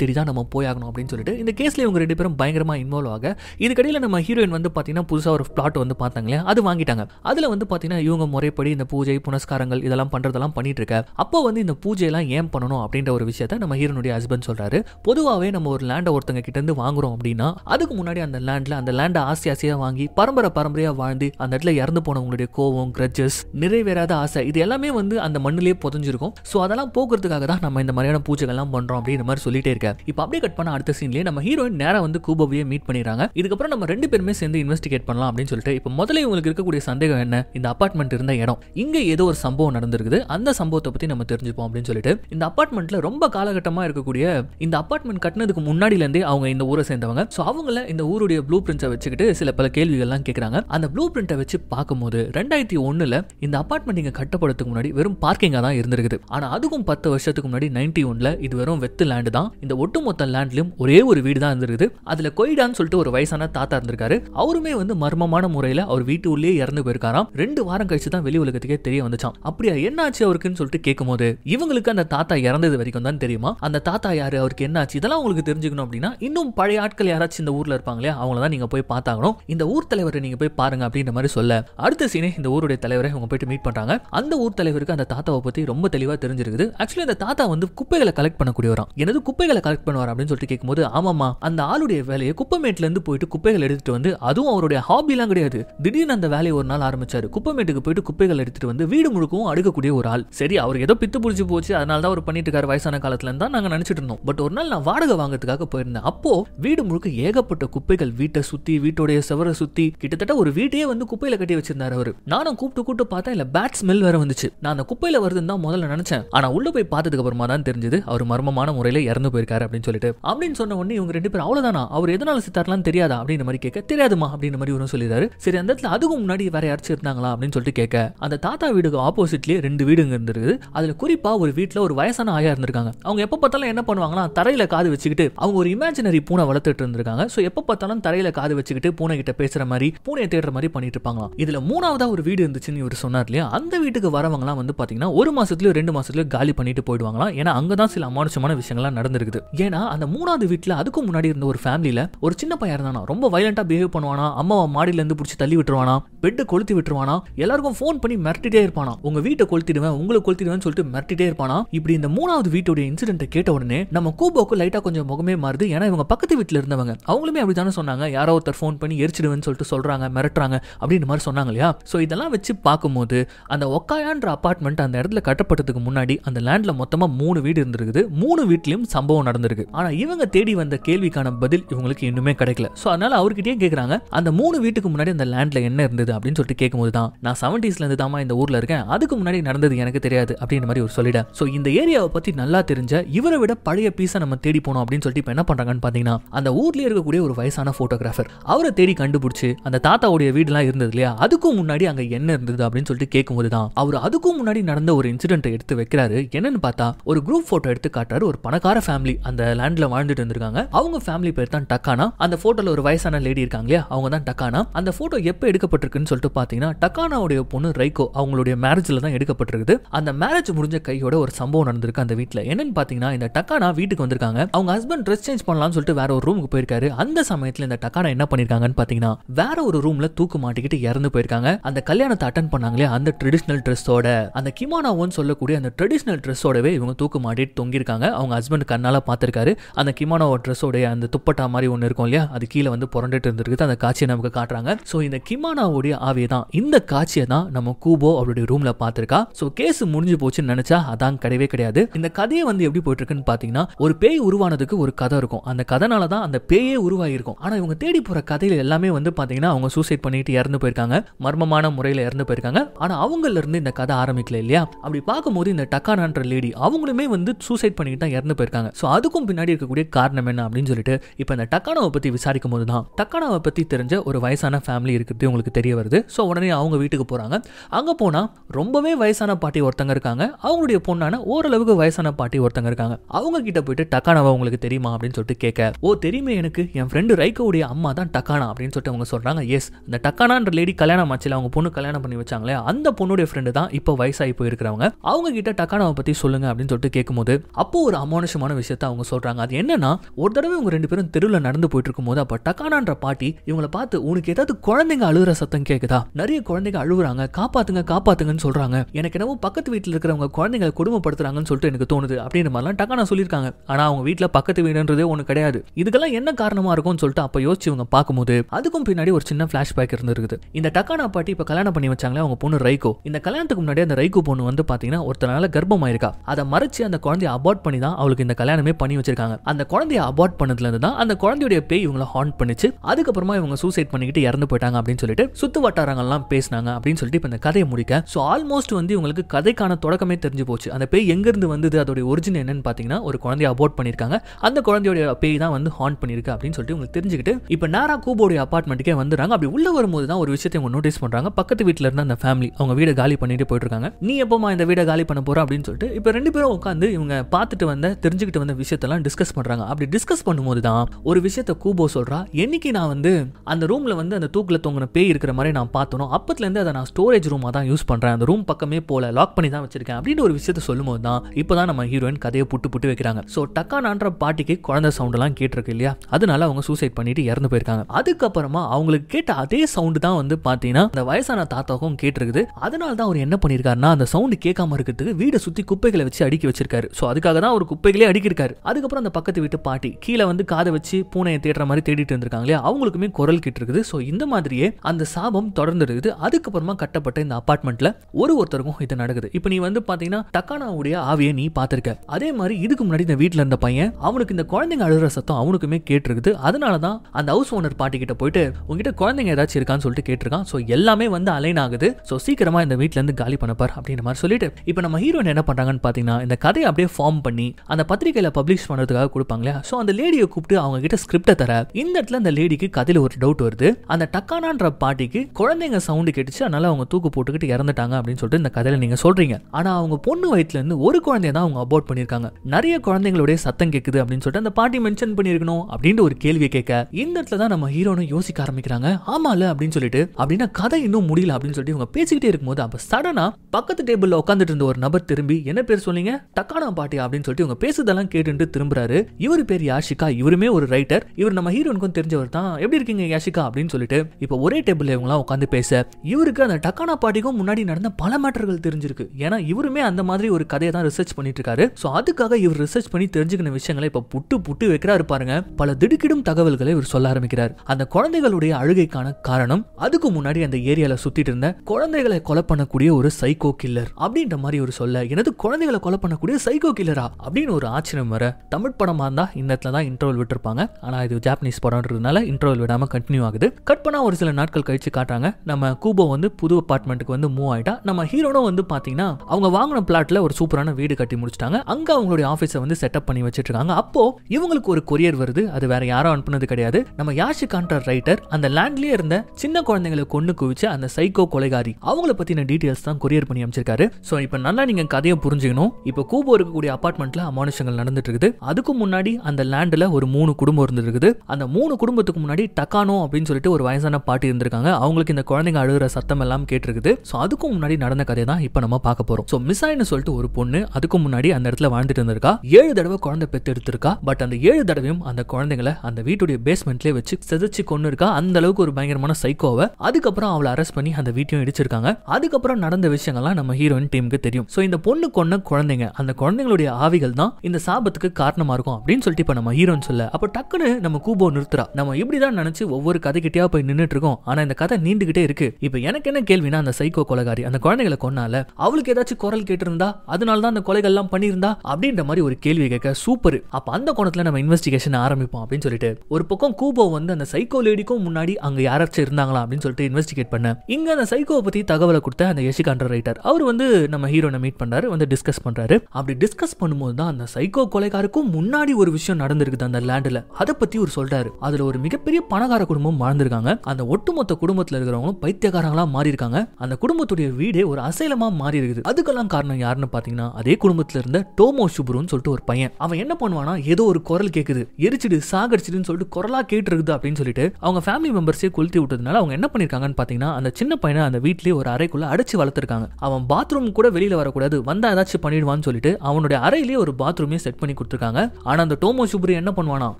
தெரிஞ்சா நம்ம போயாகணும் அப்படின்னு சொல்லிட்டு இந்த கேஸ்ல இவங்க ரெண்டு பேரும் பயங்கரமா இன்வால்வ் ஆக இதுக்கடையில் நம்ம ஹீரோயின் வந்து பாத்தீங்கன்னா புதுசாக ஒரு பிளாட் வந்து பார்த்தாங்களே அது வாங்கிட்டாங்க அதுல வந்து பாத்தீங்கன்னா இவங்க முறைப்படி இந்த பூஜை புனஸ்காரங்கள் இதெல்லாம் பண்றதெல்லாம் பண்ணிட்டு இருக்க அப்போ வந்து இந்த பூஜையெல்லாம் ஏன் பண்ணணும் அப்படின்ற ஒரு விஷயத்த நம்ம ஹீரோனுடைய ஹஸ்பண்ட் சொல்றாரு பொதுவாகவே நம்ம ஒரு லேண்டை ஒருத்தங்க கிட்ட இருந்து வாங்குறோம் அப்படின்னா அதுக்கு முன்னாடி அந்த லேண்ட்ல அந்த லேண்டை ஆசை ஆசையா வாங்கி பரம்பரை பரம்பரையா வாழ்ந்து அந்த இடத்துல இறந்து போனவங்களுடைய கோவம் கிரட்ஜஸ் நிறைவேறாத ஆசை இது எல்லாமே வந்து அந்த மண்ணிலேயே புதஞ்சிருக்கும் ஸோ அதெல்லாம் போக்குறதுக்காக தான் நம்ம இந்த மாதிரியான பூஜைகள்லாம் பண்ணுறோம் அப்படின்ற மாதிரி சொல்லிட்டே இருக்க இப்போ அப்படியே கட் பண்ண அடுத்த சீன்லேயே நம்ம ஹீரோயின் நேராக வந்து கூபவியை மீட் பண்ணிடுறாங்க இதுக்கப்புறம் நம்ம ரெண்டு பேருமே சேர்ந்து இன்வெஸ்டிகேட் பண்ணலாம் அப்படின்னு சொல்லிட்டு இப்போ முதல்ல உங்களுக்கு இருக்கக்கூடிய சந்தேகம் என்ன இந்த அப்பார்ட்மெண்ட் இருந்த இடம் இங்கே ஏதோ ஒரு சம்பவம் நடந்திருக்குது அந்த சம்பவத்தை பற்றி நம்ம தெரிஞ்சுப்போம் அப்படின்னு சொல்லிட்டு இந்த அப்பார்ட்மெண்ட்டில் ரொம்ப காலகட்டமாக இருக்கக்கூடிய இந்த அப்பார்ட்மெண்ட் கட்டினதுக்கு முன்னாடிலேருந்தே அவங்க இந்த ஊரை சேர்ந்தவங்க ஸோ அவங்கள இந்த ஊருடைய ப்ளூ பிரிண்டை வச்சுக்கிட்டு சில பல கேள்விகள்லாம் கேட்குறாங்க அந்த ப்ளூ பிரிண்டை வச்சு பார்க்கும்போது ரெண்டாயிரத்தி ஒன்னுல இந்த அப்பார்ட்மெண்ட் இங்கே கட்டப்படுறதுக்கு முன்னாடி வெறும் பார்க்கிங்காக தான் இருந்திருக்குது ஆனால் அதுக்கும் பத்து வருஷத்துக்கு முன்னாடி நைன்டி ஒன்ல இது வெறும் வெத்து லேண்டு தான் இந்த ஒட்டுமொத்த லேண்ட்லயும் ஒரே ஒரு வீடு தான் இருந்திருக்குது அதுல கொய்டான்னு சொல்லிட்டு ஒரு வயசான தாத்தா இருந்திருக்காரு அவருமே வந்து மர்மமான முறையில அவர் வீட்டு உள்ளே இறந்து போயிருக்காராம் ரெண்டு வாரம் கழிச்சு தான் வெளி உலகத்துக்கே தெரிய வந்துச்சான் அப்படியா என்னாச்சு அவருக்குன்னு சொல்லிட்டு கேட்கும் இவங்களுக்கு அந்த தாத்தா இறந்தது வரைக்கும் தான் தெரியுமா அந்த தாத்தா யாரு அவருக்கு என்னாச்சு இதெல்லாம் உங்களுக்கு தெரிஞ்சுக்கணும் அப்படின்னா இன்னும் பழைய ஆட்கள் யாராச்சும் இந்த ஊர்ல இருப்பாங்க இல்லையா அவங்கள தான் நீங்க போய் பார்த்தாகணும் இந்த ஊர் தலைவரை நீங்க போய் பாருங்க அப்படின்ற மாதிரி சொல்ல அடுத்த சீனே இந்த ஊருடைய தலைவரை அவங்க போயிட்டு மீட் பண்றாங்க அந்த ஊர் தலைவருக்கு அந்த தாத்தாவை பத்தி ரொம்ப தெளிவா தெரிஞ்சிருக்குது ஆக்சுவலி அந்த தாத்தா வந்து வந்து குப்பைகளை கலெக்ட் பண்ணக்கூடியவராம் எனது குப்பைகளை கலெக்ட் பண்ணுவார் அப்படின்னு சொல்லிட்டு கேட்கும்போது ஆமாமா அந்த ஆளுடைய வேலையை குப்பைமேட்ல இருந்து போயிட்டு குப்பைகள் எடுத்துட்டு வந்து அதுவும் அவருடைய ஹாபிலாம் கிடையாது திடீர்னு அந்த வேலையை ஒரு நாள் ஆரம்பிச்சாரு குப்பைமேட்டுக்கு போயிட்டு குப்பைகள் எடுத்துட்டு வந்து வீடு முழுக்கவும் அடுக்கக்கூடிய ஒரு ஆள் சரி அவர் ஏதோ பித்து புடிச்சு போச்சு அதனால தான் அவர் பண்ணிட்டு இருக்காரு வயசான காலத்துல தான் நாங்க நினைச்சிட்டு இருந்தோம் பட் ஒரு நாள் நான் வாடகை வாங்கறதுக்காக போயிருந்தேன் அப்போ வீடு முழுக்க ஏகப்பட்ட குப்பைகள் வீட்டை சுத்தி வீட்டோடைய செவரை சுத்தி கிட்டத்தட்ட ஒரு வீட்டையே வந்து குப்பையில கட்டி வச்சிருந்தாரு அவர் நானும் கூப்பிட்டு கூப்பிட்டு பார்த்தா இல்ல பேட் ஸ்மெல் வேற வந்துச்சு நான் அந்த குப்பையில வருதுன்னு தான் முதல்ல நினைச்சேன் ஆனா உள்ள போய் பார்த்ததுக்கு அப்புறமா தான் தெரிஞ்சது அவர் மர்மமான முறையில் இறந்து போயிருக்காரு அப்படின்னு சொல்லிட்டு அப்படின்னு சொன்ன உடனே இவங்க ரெண்டு பேரும் அவ்வளவுதானா அவர் எதனால சித்தாரலாம் தெரியாதா அப்படின்னு மாதிரி கேட்க தெரியாதுமா அப்படின்னு மாதிரி இவரும் சொல்லிடுறாரு சரி அந்த இடத்துல அதுக்கும் முன்னாடி வேற யாராச்சும் இருந்தாங்களா அப்படின்னு சொல்லிட்டு கேட்க அந்த தாத்தா வீடு ஆப்போசிட்லேயே ரெண்டு வீடுங்க இருந்திருக்கு அதில் குறிப்பாக ஒரு வீட்டில் ஒரு வயசான ஆயா இருந்திருக்காங்க அவங்க எப்போ பார்த்தாலும் என்ன பண்ணுவாங்கன்னா தரையில் காது வச்சுக்கிட்டு அவங்க ஒரு இமேஜினரி பூனை வளர்த்துட்டு இருந்திருக்காங்க ஸோ எப்போ பார்த்தாலும் தரையில் காது வச்சுக்கிட்டு பூனை கிட்ட பேசுகிற மாதிரி பூனையை தேடுற மாதிரி பண்ணிட்டு இருப்பாங்களாம் இதில் மூணாவதாக ஒரு வீடு இருந்துச்சுன்னு இவர் சொன்னார் இல்லையா அந்த வீட்டுக்கு வரவங்களாம் வந்து பாத்தீங்கன்னா ஒரு மாசத்துலயும் ரெண்டு மாசத்துலயும் காலி பண்ணிட்டு போயிடுவாங்களாம் சொல்லலாம் ஏன்னா அங்கதான் சில அமானுஷமான விஷயங்கள்லாம் நடந்திருக்குது ஏன்னா அந்த மூணாவது வீட்டில் அதுக்கும் முன்னாடி இருந்த ஒரு ஃபேமிலியில் ஒரு சின்ன பையன் இருந்தானா ரொம்ப வயலண்டா பிஹேவ் பண்ணுவானா அம்மாவை மாடியிலேருந்து பிடிச்சி தள்ளி விட்டுருவானா பெட்டு கொளுத்தி விட்டுருவானா எல்லாருக்கும் ஃபோன் பண்ணி மிரட்டிட்டே இருப்பானா உங்கள் வீட்டை கொளுத்திடுவேன் உங்களை கொளுத்திடுவேன் சொல்லிட்டு மிரட்டிட்டே இருப்பானா இப்படி இந்த மூணாவது வீட்டுடைய இன்சிடென்ட்டை கேட்ட உடனே நம்ம கூபோக்கு லைட்டாக கொஞ்சம் முகமே மாறுது ஏன்னா இவங்க பக்கத்து வீட்டில் இருந்தவங்க அவங்களுமே அப்படித்தானே சொன்னாங்க யாரோ ஒருத்தர் ஃபோன் பண்ணி எரிச்சிடுவேன்னு சொல்லிட்டு சொல்கிறாங்க மிரட்டுறாங்க அப்படின்னு மாதிரி சொன்னாங்க இல்லையா ஸோ இதெல்லாம் வச்சு பார்க்கும்போது அந்த ஒக்காயான்ற அப்பார்ட்மெண்ட் அந்த இடத்துல கட்டப்பட்டதுக்கு முன்னாடி அந்த லேண்டில் மொத்தமாக மூணு வீடு இருந்திருக்குது மூணு வீட்லயும் சம்பவம் நடந்திருக்கு ஆனா இவங்க தேடி வந்த கேள்விக்கான பதில் இவங்களுக்கு இன்னுமே கிடைக்கல ஸோ அதனால அவர்கிட்டயே கேட்குறாங்க அந்த மூணு வீட்டுக்கு முன்னாடி அந்த லேண்ட்ல என்ன இருந்தது அப்படின்னு சொல்லிட்டு கேட்கும்போது தான் நான் செவன்டிஸ்ல இருந்து தாமா இந்த ஊர்ல இருக்கேன் அதுக்கு முன்னாடி நடந்தது எனக்கு தெரியாது அப்படின்ற மாதிரி ஒரு சொல்லிட ஸோ இந்த ஏரியாவை பத்தி நல்லா தெரிஞ்ச இவரை விட பழைய பீஸை நம்ம தேடி போனோம் அப்படின்னு சொல்லிட்டு இப்போ என்ன பண்றாங்கன்னு பாத்தீங்கன்னா அந்த ஊர்ல இருக்கக்கூடிய ஒரு வயசான போட்டோகிராஃபர் அவரை தேடி கண்டுபிடிச்சு அந்த தாத்தாவுடைய வீடுலாம் இருந்தது இல்லையா அதுக்கும் முன்னாடி அங்க என்ன இருந்தது அப்படின்னு சொல்லிட்டு கேட்கும்போது தான் அவர் அதுக்கும் முன்னாடி நடந்த ஒரு இன்சிடென்ட் எடுத்து வைக்கிறாரு என்னன்னு பார்த்தா ஒரு குரூப் ஃபோட்டோ எடுத்து காட்டுறாரு ஒரு பணக்கார ஃபேமிலி அந்த லேண்ட்ல வாழ்ந்துட்டு இருந்திருக்காங்க அவங்க ஃபேமிலி பேர் தான் டக்கானா அந்த போட்டோல ஒரு வயசான லேடி இருக்காங்க அவங்க தான் டக்கானா அந்த ஃபோட்டோ எப்போ எடுக்கப்பட்டிருக்குன்னு சொல்லிட்டு பார்த்தீங்கன்னா டக்கானாவுடைய பொண்ணு ரைகோ அவங்களுடைய மேரேஜில் தான் எடுக்கப்பட்டிருக்குது அந்த மேரேஜ் முடிஞ்ச கையோட ஒரு சம்பவம் நடந்திருக்கு அந்த வீட்டில் என்னன்னு பார்த்தீங்கன்னா இந்த டக்கானா வீட்டுக்கு வந்திருக்காங்க அவங்க ஹஸ்பண்ட் ட்ரெஸ் சேஞ்ச் பண்ணலாம்னு சொல்லிட்டு வேற ஒரு ரூமுக்கு போயிருக்காரு அந்த சமயத்தில் இந்த டக்கானா என்ன பண்ணிருக்காங்கன்னு பார்த்தீங்கன்னா வேற ஒரு ரூம்ல தூக்கு மாட்டிக்கிட்டு இறந்து போயிருக்காங்க அந்த கல்யாணத்தை அட்டன் பண்ணாங்களே அந்த ட்ரெடிஷ்னல் ட்ரெஸ்ஸோட அந்த கிமானாவோன்னு சொல்லக்கூடிய அந்த ட்ரெடிஷ்னல் ட்ரெஸ்ஸோடவே இவங்க தூக்கு மாட்டிட்டு தொங்கியிருக்காங்க அவங்க ஹஸ்பண்ட் கண்ணால் பார்த்துருக்காரு அந்த கிமானோ ட்ரெஸ்ஸோடைய அந்த துப்பட்டா மாதிரி ஒன்று இருக்கும் இல்லையா அது கீழே வந்து புரண்டுட்டு இருந்திருக்குது அந்த காட்சியை நமக்கு காட்டுறாங்க ஸோ இந்த கிமானாவுடைய ஆவி தான் இந்த காட்சியை தான் நம்ம கூபோ அவருடைய ரூமில் பார்த்துருக்கா ஸோ கேஸ் முடிஞ்சு போச்சுன்னு நினச்சா அதான் கிடையவே கிடையாது இந்த கதையை வந்து எப்படி போயிட்டு இருக்குன்னு பார்த்தீங்கன்னா ஒரு பேய் உருவானதுக்கு ஒரு கதை இருக்கும் அந்த கதனால தான் அந்த பேயே உருவாகிருக்கும் ஆனால் இவங்க தேடி போகிற கதையில் எல்லாமே வந்து பார்த்தீங்கன்னா அவங்க சூசைட் பண்ணிட்டு இறந்து போயிருக்காங்க மர்மமான முறையில் இறந்து போயிருக்காங்க ஆனால் இருந்து இந்த கதை ஆரம்பிக்கல இல்லையா அப்படி பார்க்கும்போது இந்த டக்கானான்ற லேடி அவங்க மூணுமே வந்து சூசைட் பண்ணிட்டு தான் இறந்து போயிருக்காங்க ஸோ அதுக்கும் பின்னாடி இருக்கக்கூடிய காரணம் என்ன அப்படின்னு சொல்லிட்டு இப்போ இந்த டக்கானாவை பற்றி விசாரிக்கும் போது தான் டக்கானாவை பற்றி தெரிஞ்ச ஒரு வயசான ஃபேமிலி இருக்கிறது உங்களுக்கு தெரிய வருது ஸோ உடனே அவங்க வீட்டுக்கு போகிறாங்க அங்கே போனால் ரொம்பவே வயசான பாட்டி ஒருத்தங்க இருக்காங்க அவங்களுடைய பொண்ணான ஓரளவுக்கு வயசான பாட்டி ஒருத்தங்க இருக்காங்க அவங்க கிட்ட போயிட்டு டக்கானாவை உங்களுக்கு தெரியுமா அப்படின்னு சொல்லிட்டு கேட்க ஓ தெரியுமே எனக்கு என் ஃப்ரெண்டு ரைக்கோடைய அம்மா தான் டக்கானா அப்படின்னு சொல்லிட்டு அவங்க சொல்கிறாங்க எஸ் இந்த டக்கானான்ற லேடி கல்யாணம் ஆச்சுல அவங்க பொண்ணு கல்யாணம் பண்ணி வச்சாங்களே அந்த பொண்ணுடைய ஃப்ரெண்டு தான் இப்போ வயசாகி போயிருக்கிறவங்க அவங்க கிட்ட டக்கானாவை பற்றி சொல்லுங்க அப்படின்னு சொல்லிட்டு சொல்லிட்டு கேட்கும்போது அப்போ ஒரு அமானுஷமான விஷயத்த அவங்க சொல்றாங்க அது என்னன்னா ஒரு தடவை இவங்க ரெண்டு பேரும் தெருவில் நடந்து போயிட்டு இருக்கும்போது அப்போ டக்கானான்ற பாட்டி இவங்களை பார்த்து உனக்கு ஏதாவது குழந்தைங்க அழுகிற சத்தம் கேட்குதா நிறைய குழந்தைங்க அழுகுறாங்க காப்பாத்துங்க காப்பாத்துங்கன்னு சொல்றாங்க எனக்கு என்னவோ பக்கத்து வீட்டில் இருக்கிறவங்க குழந்தைங்களை கொடுமைப்படுத்துறாங்கன்னு சொல்லிட்டு எனக்கு தோணுது அப்படின்ற மாதிரிலாம் டக்கானா சொல்லியிருக்காங்க ஆனால் அவங்க வீட்டில் பக்கத்து வீடுன்றதே ஒன்று கிடையாது இதுக்கெல்லாம் என்ன காரணமாக இருக்கும்னு சொல்லிட்டு அப்போ யோசிச்சு இவங்க பார்க்கும்போது அதுக்கும் பின்னாடி ஒரு சின்ன பேக் இருந்திருக்குது இந்த டக்கானா பாட்டி இப்போ கல்யாணம் பண்ணி வச்சாங்களே அவங்க பொண்ணு ரைகோ இந்த கல்யாணத்துக்கு முன்னாடி அந்த ரைகோ பொண்ணு வந்து பார்த்தீங்கன்னா ஒருத்தனால கர்ப்பமாயிருக்கா அதை மறைச்சு வச்சு அந்த குழந்தைய அபார்ட் பண்ணி தான் அவளுக்கு இந்த கல்யாணமே பண்ணி வச்சிருக்காங்க அந்த குழந்தைய அபார்ட் பண்ணதுலேருந்து தான் அந்த குழந்தையுடைய பேய் இவங்கள ஹாண்ட் பண்ணிச்சு அதுக்கப்புறமா இவங்க சூசைட் பண்ணிக்கிட்டு இறந்து போயிட்டாங்க அப்படின்னு சொல்லிட்டு சுத்து வட்டாரங்கள்லாம் பேசினாங்க அப்படின்னு சொல்லிட்டு இப்போ இந்த கதையை முடிக்க ஸோ ஆல்மோஸ்ட் வந்து இவங்களுக்கு கதைக்கான தொடக்கமே தெரிஞ்சு போச்சு அந்த பேய் எங்கேருந்து வந்தது அதோடைய ஒரிஜின் என்னன்னு பார்த்தீங்கன்னா ஒரு குழந்தைய அபார்ட் பண்ணியிருக்காங்க அந்த குழந்தையோட பேய் தான் வந்து ஹாண்ட் பண்ணியிருக்கு அப்படின்னு சொல்லிட்டு உங்களுக்கு தெரிஞ்சுக்கிட்டு இப்போ நேரா கூபோடைய அப்பார்ட்மெண்ட்டுக்கே வந்துறாங்க அப்படி உள்ள வரும்போது தான் ஒரு விஷயத்தை இவங்க நோட்டீஸ் பண்ணுறாங்க பக்கத்து வீட்டில் இருந்த அந்த ஃபேமிலி அவங்க வீடை காலி பண்ணிட்டு போயிட்டு இருக்காங்க நீ எப்பமா இந்த வீடை காலி பண்ண போகிற அப்படின்னு சொல்லிட்டு இப்போ ரெண்டு பேரும் உட்காந்து இவங்க பார்த்துட்டு வந்த தெரிஞ்சுக்கிட்டு வந்த விஷயத்தெல்லாம் டிஸ்கஸ் பண்ணுறாங்க அப்படி டிஸ்கஸ் பண்ணும்போது தான் ஒரு விஷயத்த கூபோ சொல்றா என்னைக்கு நான் வந்து அந்த ரூமில் வந்து அந்த தூக்கில் தொங்கின பேய் இருக்கிற மாதிரி நான் பார்த்தனோ அப்பத்துலேருந்து அதை நான் ஸ்டோரேஜ் ரூமாக தான் யூஸ் பண்ணுறேன் அந்த ரூம் பக்கமே போல லாக் பண்ணி தான் வச்சிருக்கேன் அப்படின்னு ஒரு விஷயத்த சொல்லும்போது தான் இப்போ தான் நம்ம ஹீரோயின் கதையை புட்டு புட்டு வைக்கிறாங்க ஸோ டக்கானான்ற பாட்டிக்கு குழந்தை சவுண்டெல்லாம் கேட்டிருக்கு இல்லையா அதனால அவங்க சூசைட் பண்ணிட்டு இறந்து போயிருக்காங்க அதுக்கப்புறமா அவங்களுக்கு கேட்ட அதே சவுண்டு தான் வந்து பாத்தீங்கன்னா அந்த வயசான தாத்தாவுக்கும் கேட்டிருக்குது அதனால தான் அவர் என்ன பண்ணிருக்காருன்னா அந்த சவுண்டு கேட்காம இருக்கிறதுக்கு வீடை சுற்றி குப்பைகளை வச்சு அடி அடுக்கி வச்சிருக்காரு ஸோ அதுக்காக தான் அவர் குப்பைகளே அடிக்கிருக்காரு அதுக்கப்புறம் அந்த பக்கத்து வீட்டு பாட்டி கீழே வந்து காதை வச்சு பூனையை தேடுற மாதிரி தேடிட்டு இருந்திருக்காங்க இல்லையா அவங்களுக்குமே குரல் கிட்டு இருக்குது ஸோ இந்த மாதிரியே அந்த சாபம் தொடர்ந்து இருக்குது அதுக்கப்புறமா கட்டப்பட்ட இந்த அப்பார்ட்மெண்ட்ல ஒரு ஒருத்தருக்கும் இது நடக்குது இப்போ நீ வந்து பாத்தீங்கன்னா தக்கானாவுடைய ஆவியை நீ பார்த்துருக்க அதே மாதிரி இதுக்கு முன்னாடி இந்த வீட்டில் இருந்த பையன் அவனுக்கு இந்த குழந்தைங்க அழுகிற சத்தம் அவனுக்குமே கேட்டிருக்குது அதனால தான் அந்த ஹவுஸ் ஓனர் பாட்டி கிட்ட போயிட்டு உங்ககிட்ட குழந்தைங்க ஏதாச்சும் இருக்கான்னு சொல்லிட்டு கேட்டிருக்கான் ஸோ எல்லாமே வந்து அலைன் ஆகுது ஸோ சீக்கிரமா இந்த இருந்து காலி பண்ணப்பார் அப்படின்ற மாதிரி சொல்லிட்டு இப்போ நம்ம ஹீரோயின் என்ன பண்றாங்கன்னு பார்த்தீங்கன்னா அந்த கதையை அப்படியே ஃபார்ம் பண்ணி அந்த பத்திரிகையில் பப்ளிஷ் பண்ணுறதுக்காக கொடுப்பாங்களே ஸோ அந்த லேடியை கூப்பிட்டு அவங்க கிட்ட ஸ்கிரிப்டை தர இந்த இடத்துல அந்த லேடிக்கு கதையில் ஒரு டவுட் வருது அந்த டக்கானான்ற பாட்டிக்கு குழந்தைங்க சவுண்டு கேட்டுச்சு அதனால அவங்க தூக்கு போட்டுக்கிட்டு இறந்துட்டாங்க அப்படின்னு சொல்லிட்டு இந்த கதையில் நீங்கள் சொல்கிறீங்க ஆனால் அவங்க பொண்ணு வயிற்றுலேருந்து ஒரு குழந்தைய தான் அவங்க அபோர்ட் பண்ணியிருக்காங்க நிறைய குழந்தைங்களுடைய சத்தம் கேட்குது அப்படின்னு சொல்லிட்டு அந்த பாட்டி மென்ஷன் பண்ணியிருக்கணும் அப்படின்ற ஒரு கேள்வியை கேட்க இந்த இடத்துல தான் நம்ம ஹீரோனும் யோசிக்க ஆரம்பிக்கிறாங்க ஆமால அப்படின்னு சொல்லிட்டு அப்படின்னா கதை இன்னும் முடியல அப்படின்னு சொல்லிட்டு இவங்க பேசிக்கிட்டே இருக்கும்போது அப்போ சடனாக பக்கத்து டேபிளில் உட்காந்துட்டு இருந்த ஒரு நபர் திரும்பி என்ன பேர் சொன்னீங்க டக்கானா பாட்டியா அப்படின்னு சொல்லிட்டு இவங்க பேசுதெல்லாம் கேட்டுட்டு திரும்புறாரு இவர் பேர் யாஷிகா இவருமே ஒரு ரைட்டர் இவர் நம்ம ஹீரோனுக்கும் தெரிஞ்சவர் தான் எப்படி இருக்கீங்க யாஷிகா அப்படின்னு சொல்லிட்டு இப்போ ஒரே டேபிள் இவங்களாம் உட்காந்து பேச இவருக்கு அந்த டக்கானா பாட்டிக்கும் முன்னாடி நடந்த பல மேட்டர்கள் தெரிஞ்சிருக்கு ஏன்னா இவருமே அந்த மாதிரி ஒரு கதையை தான் ரிசர்ச் பண்ணிட்டு இருக்காரு ஸோ அதுக்காக இவர் ரிசர்ச் பண்ணி தெரிஞ்சுக்கின விஷயங்களை இப்போ புட்டு புட்டு வைக்கிறாரு பாருங்க பல திடுக்கிடும் தகவல்களை இவர் சொல்ல ஆரம்பிக்கிறார் அந்த குழந்தைகளுடைய அழுகைக்கான காரணம் அதுக்கு முன்னாடி அந்த ஏரியால சுத்திட்டு இருந்த குழந்தைகளை கொலை பண்ணக்கூடிய ஒரு சைக்கோ கில்லர் அப்படின்ற மாதிரி ஒரு சொல்ல எனது குழந்தைகளை கொலை பண்ண பண்ணக்கூடிய சைகோ கில்லரா அப்படின்னு ஒரு ஆச்சரியம் வர தமிழ் படமா இருந்தால் இந்த இடத்துல தான் இன்டர்வல் விட்டுருப்பாங்க ஆனா இது ஜாப்பனீஸ் படம்ன்றதுனால இன்டர்வல் விடாம கண்டினியூ ஆகுது கட் பண்ணா ஒரு சில நாட்கள் கழிச்சு காட்டுறாங்க நம்ம கூபோ வந்து புது அபார்ட்மெண்ட்டுக்கு வந்து மூவ் ஆயிட்டா நம்ம ஹீரோனும் வந்து பார்த்தீங்கன்னா அவங்க வாங்கின பிளாட்ல ஒரு சூப்பரான வீடு கட்டி முடிச்சிட்டாங்க அங்கே அவங்களுடைய ஆஃபீஸை வந்து செட்டப் பண்ணி வச்சிட்டு இருக்காங்க அப்போ இவங்களுக்கு ஒரு கொரியர் வருது அது வேற யாரும் அனுப்புனது கிடையாது நம்ம யாஷி கான்ட்ரா ரைட்டர் அந்த லேண்ட்லயே இருந்த சின்ன குழந்தைங்களை கொண்டு குவிச்சு அந்த சைக்கோ கொலைகாரி அவங்கள பத்தின டீட்டெயில்ஸ் தான் கொரியர் பண்ணி அமைச்சிருக்காரு ஸோ இப்போ நல்லா நீங்க கதையை புரிஞ்சுக்கணும் இப்போ இப்போ கூபோ இருக்கக்கூடிய அபார்ட்மெண்ட்ல அமானுஷங்கள் நடந்துட்டு இருக்குது அதுக்கு முன்னாடி அந்த லேண்டில் ஒரு மூணு குடும்பம் இருந்துருக்குது அந்த மூணு குடும்பத்துக்கு முன்னாடி டக்கானோ அப்படின்னு சொல்லிட்டு ஒரு வயசான பாட்டி இருந்திருக்காங்க அவங்களுக்கு இந்த குழந்தைங்க அழுகிற சத்தம் எல்லாம் கேட்டிருக்குது ஸோ அதுக்கும் முன்னாடி நடந்த கதை தான் இப்போ நம்ம பார்க்க போறோம் ஸோ மிஸ்ஸாயின்னு சொல்லிட்டு ஒரு பொண்ணு அதுக்கு முன்னாடி அந்த இடத்துல வாழ்ந்துட்டு இருந்திருக்கா ஏழு தடவை குழந்தை பெற்று எடுத்திருக்கா பட் அந்த ஏழு தடவையும் அந்த குழந்தைங்களை அந்த வீட்டுடைய பேஸ்மெண்ட்லேயே வச்சு செதைச்சு கொண்டு இருக்கா அந்த அளவுக்கு ஒரு பயங்கரமான சைக்கோவை அதுக்கப்புறம் அவளை அரெஸ்ட் பண்ணி அந்த வீட்டையும் இடிச்சிருக்காங்க அதுக்கப்புறம் நடந்த விஷயங்கள்லாம் நம்ம ஹீரோயின் டீமுக்கு தெரியும் ஸோ இந்த பொண்ணு கொண்ட குழந்தைங்க அந்த குழந்தைங்களுடைய ஆவிகள் தான் இந்த சாபத்துக்கு காரணமா இருக்கும் அப்படின்னு சொல்லிட்டு இப்ப நம்ம ஹீரோன்னு சொல்ல அப்ப டக்குன்னு நம்ம கூபோ நிறுத்துறா நம்ம இப்படிதான் நினைச்சு ஒவ்வொரு கதை கிட்டயா போய் நின்றுட்டு இருக்கோம் ஆனா இந்த கதை நீண்டுகிட்டே இருக்கு இப்ப எனக்கு என்ன கேள்வினா அந்த சைக்கோ கொலகாரி அந்த குழந்தைகளை கொன்னால அவளுக்கு ஏதாச்சும் குரல் கேட்டிருந்தா அதனால தான் அந்த கொலைகள் எல்லாம் பண்ணியிருந்தா அப்படின்ற மாதிரி ஒரு கேள்வி கேட்க சூப்பர் அப்ப அந்த கோணத்துல நம்ம இன்வெஸ்டிகேஷன் ஆரம்பிப்போம் அப்படின்னு சொல்லிட்டு ஒரு பக்கம் கூபோ வந்து அந்த சைக்கோ லேடிக்கும் முன்னாடி அங்க யாராச்சும் இருந்தாங்களா அப்படின்னு சொல்லிட்டு இன்வெஸ்டிகேட் பண்ண இங்க அந்த சைக்கோவை பத்தி தகவலை கொடுத்த அந்த யஷிகாண்ட ரைட்டர் அவர் வந்து நம்ம ஹீரோனை மீட் பண்றாரு வந்து டிஸ்கஸ் பண்றாரு அப்படி டிஸ்கஸ் பண்ணும்போது தான் அந்த சைக்கோ கொலைகாருக்கும் முன்னாடி ஒரு விஷயம் நடந்திருக்குது அந்த லேண்ட்ல அதை பத்தி ஒரு சொல்றாரு அதுல ஒரு மிகப்பெரிய பணக்கார குடும்பம் வாழ்ந்திருக்காங்க அந்த ஒட்டுமொத்த குடும்பத்துல இருக்கிறவங்களும் பைத்தியக்காரங்களா மாறி இருக்காங்க அந்த குடும்பத்துடைய வீடே ஒரு அசைலமா மாறி இருக்குது அதுக்கெல்லாம் காரணம் யாருன்னு பாத்தீங்கன்னா அதே குடும்பத்துல இருந்த டோமோ சுப்ருன்னு சொல்லிட்டு ஒரு பையன் அவன் என்ன பண்ணுவானா ஏதோ ஒரு குரல் கேட்குது எரிச்சிடு சாகடிச்சிடுன்னு சொல்லிட்டு குரலா கேட்டு இருக்குது அப்படின்னு சொல்லிட்டு அவங்க ஃபேமிலி மெம்பர்ஸே கொளுத்தி விட்டதுனால அவங்க என்ன பண்ணிருக்காங்கன்னு பாத்தீங்கன்னா அந்த சின்ன பையனை அந்த வீட்லயே ஒரு அறைக்குள்ள அடைச்சு வளர்த்துருக்காங்க அவன் பாத்ரூம் கூட வெளியில வரக்கூடாது வந்தா ஏதாச்சும் பண்ணிடுவான்னு சொல்லிட்டு அவனுடைய அறையிலேயே ஒரு பாத்ரூமே செட் பண்ணி கொடுத்துருக்காங்க ஆனா அந்த டோமோ சுப்ரி என்ன பண்ணுவானா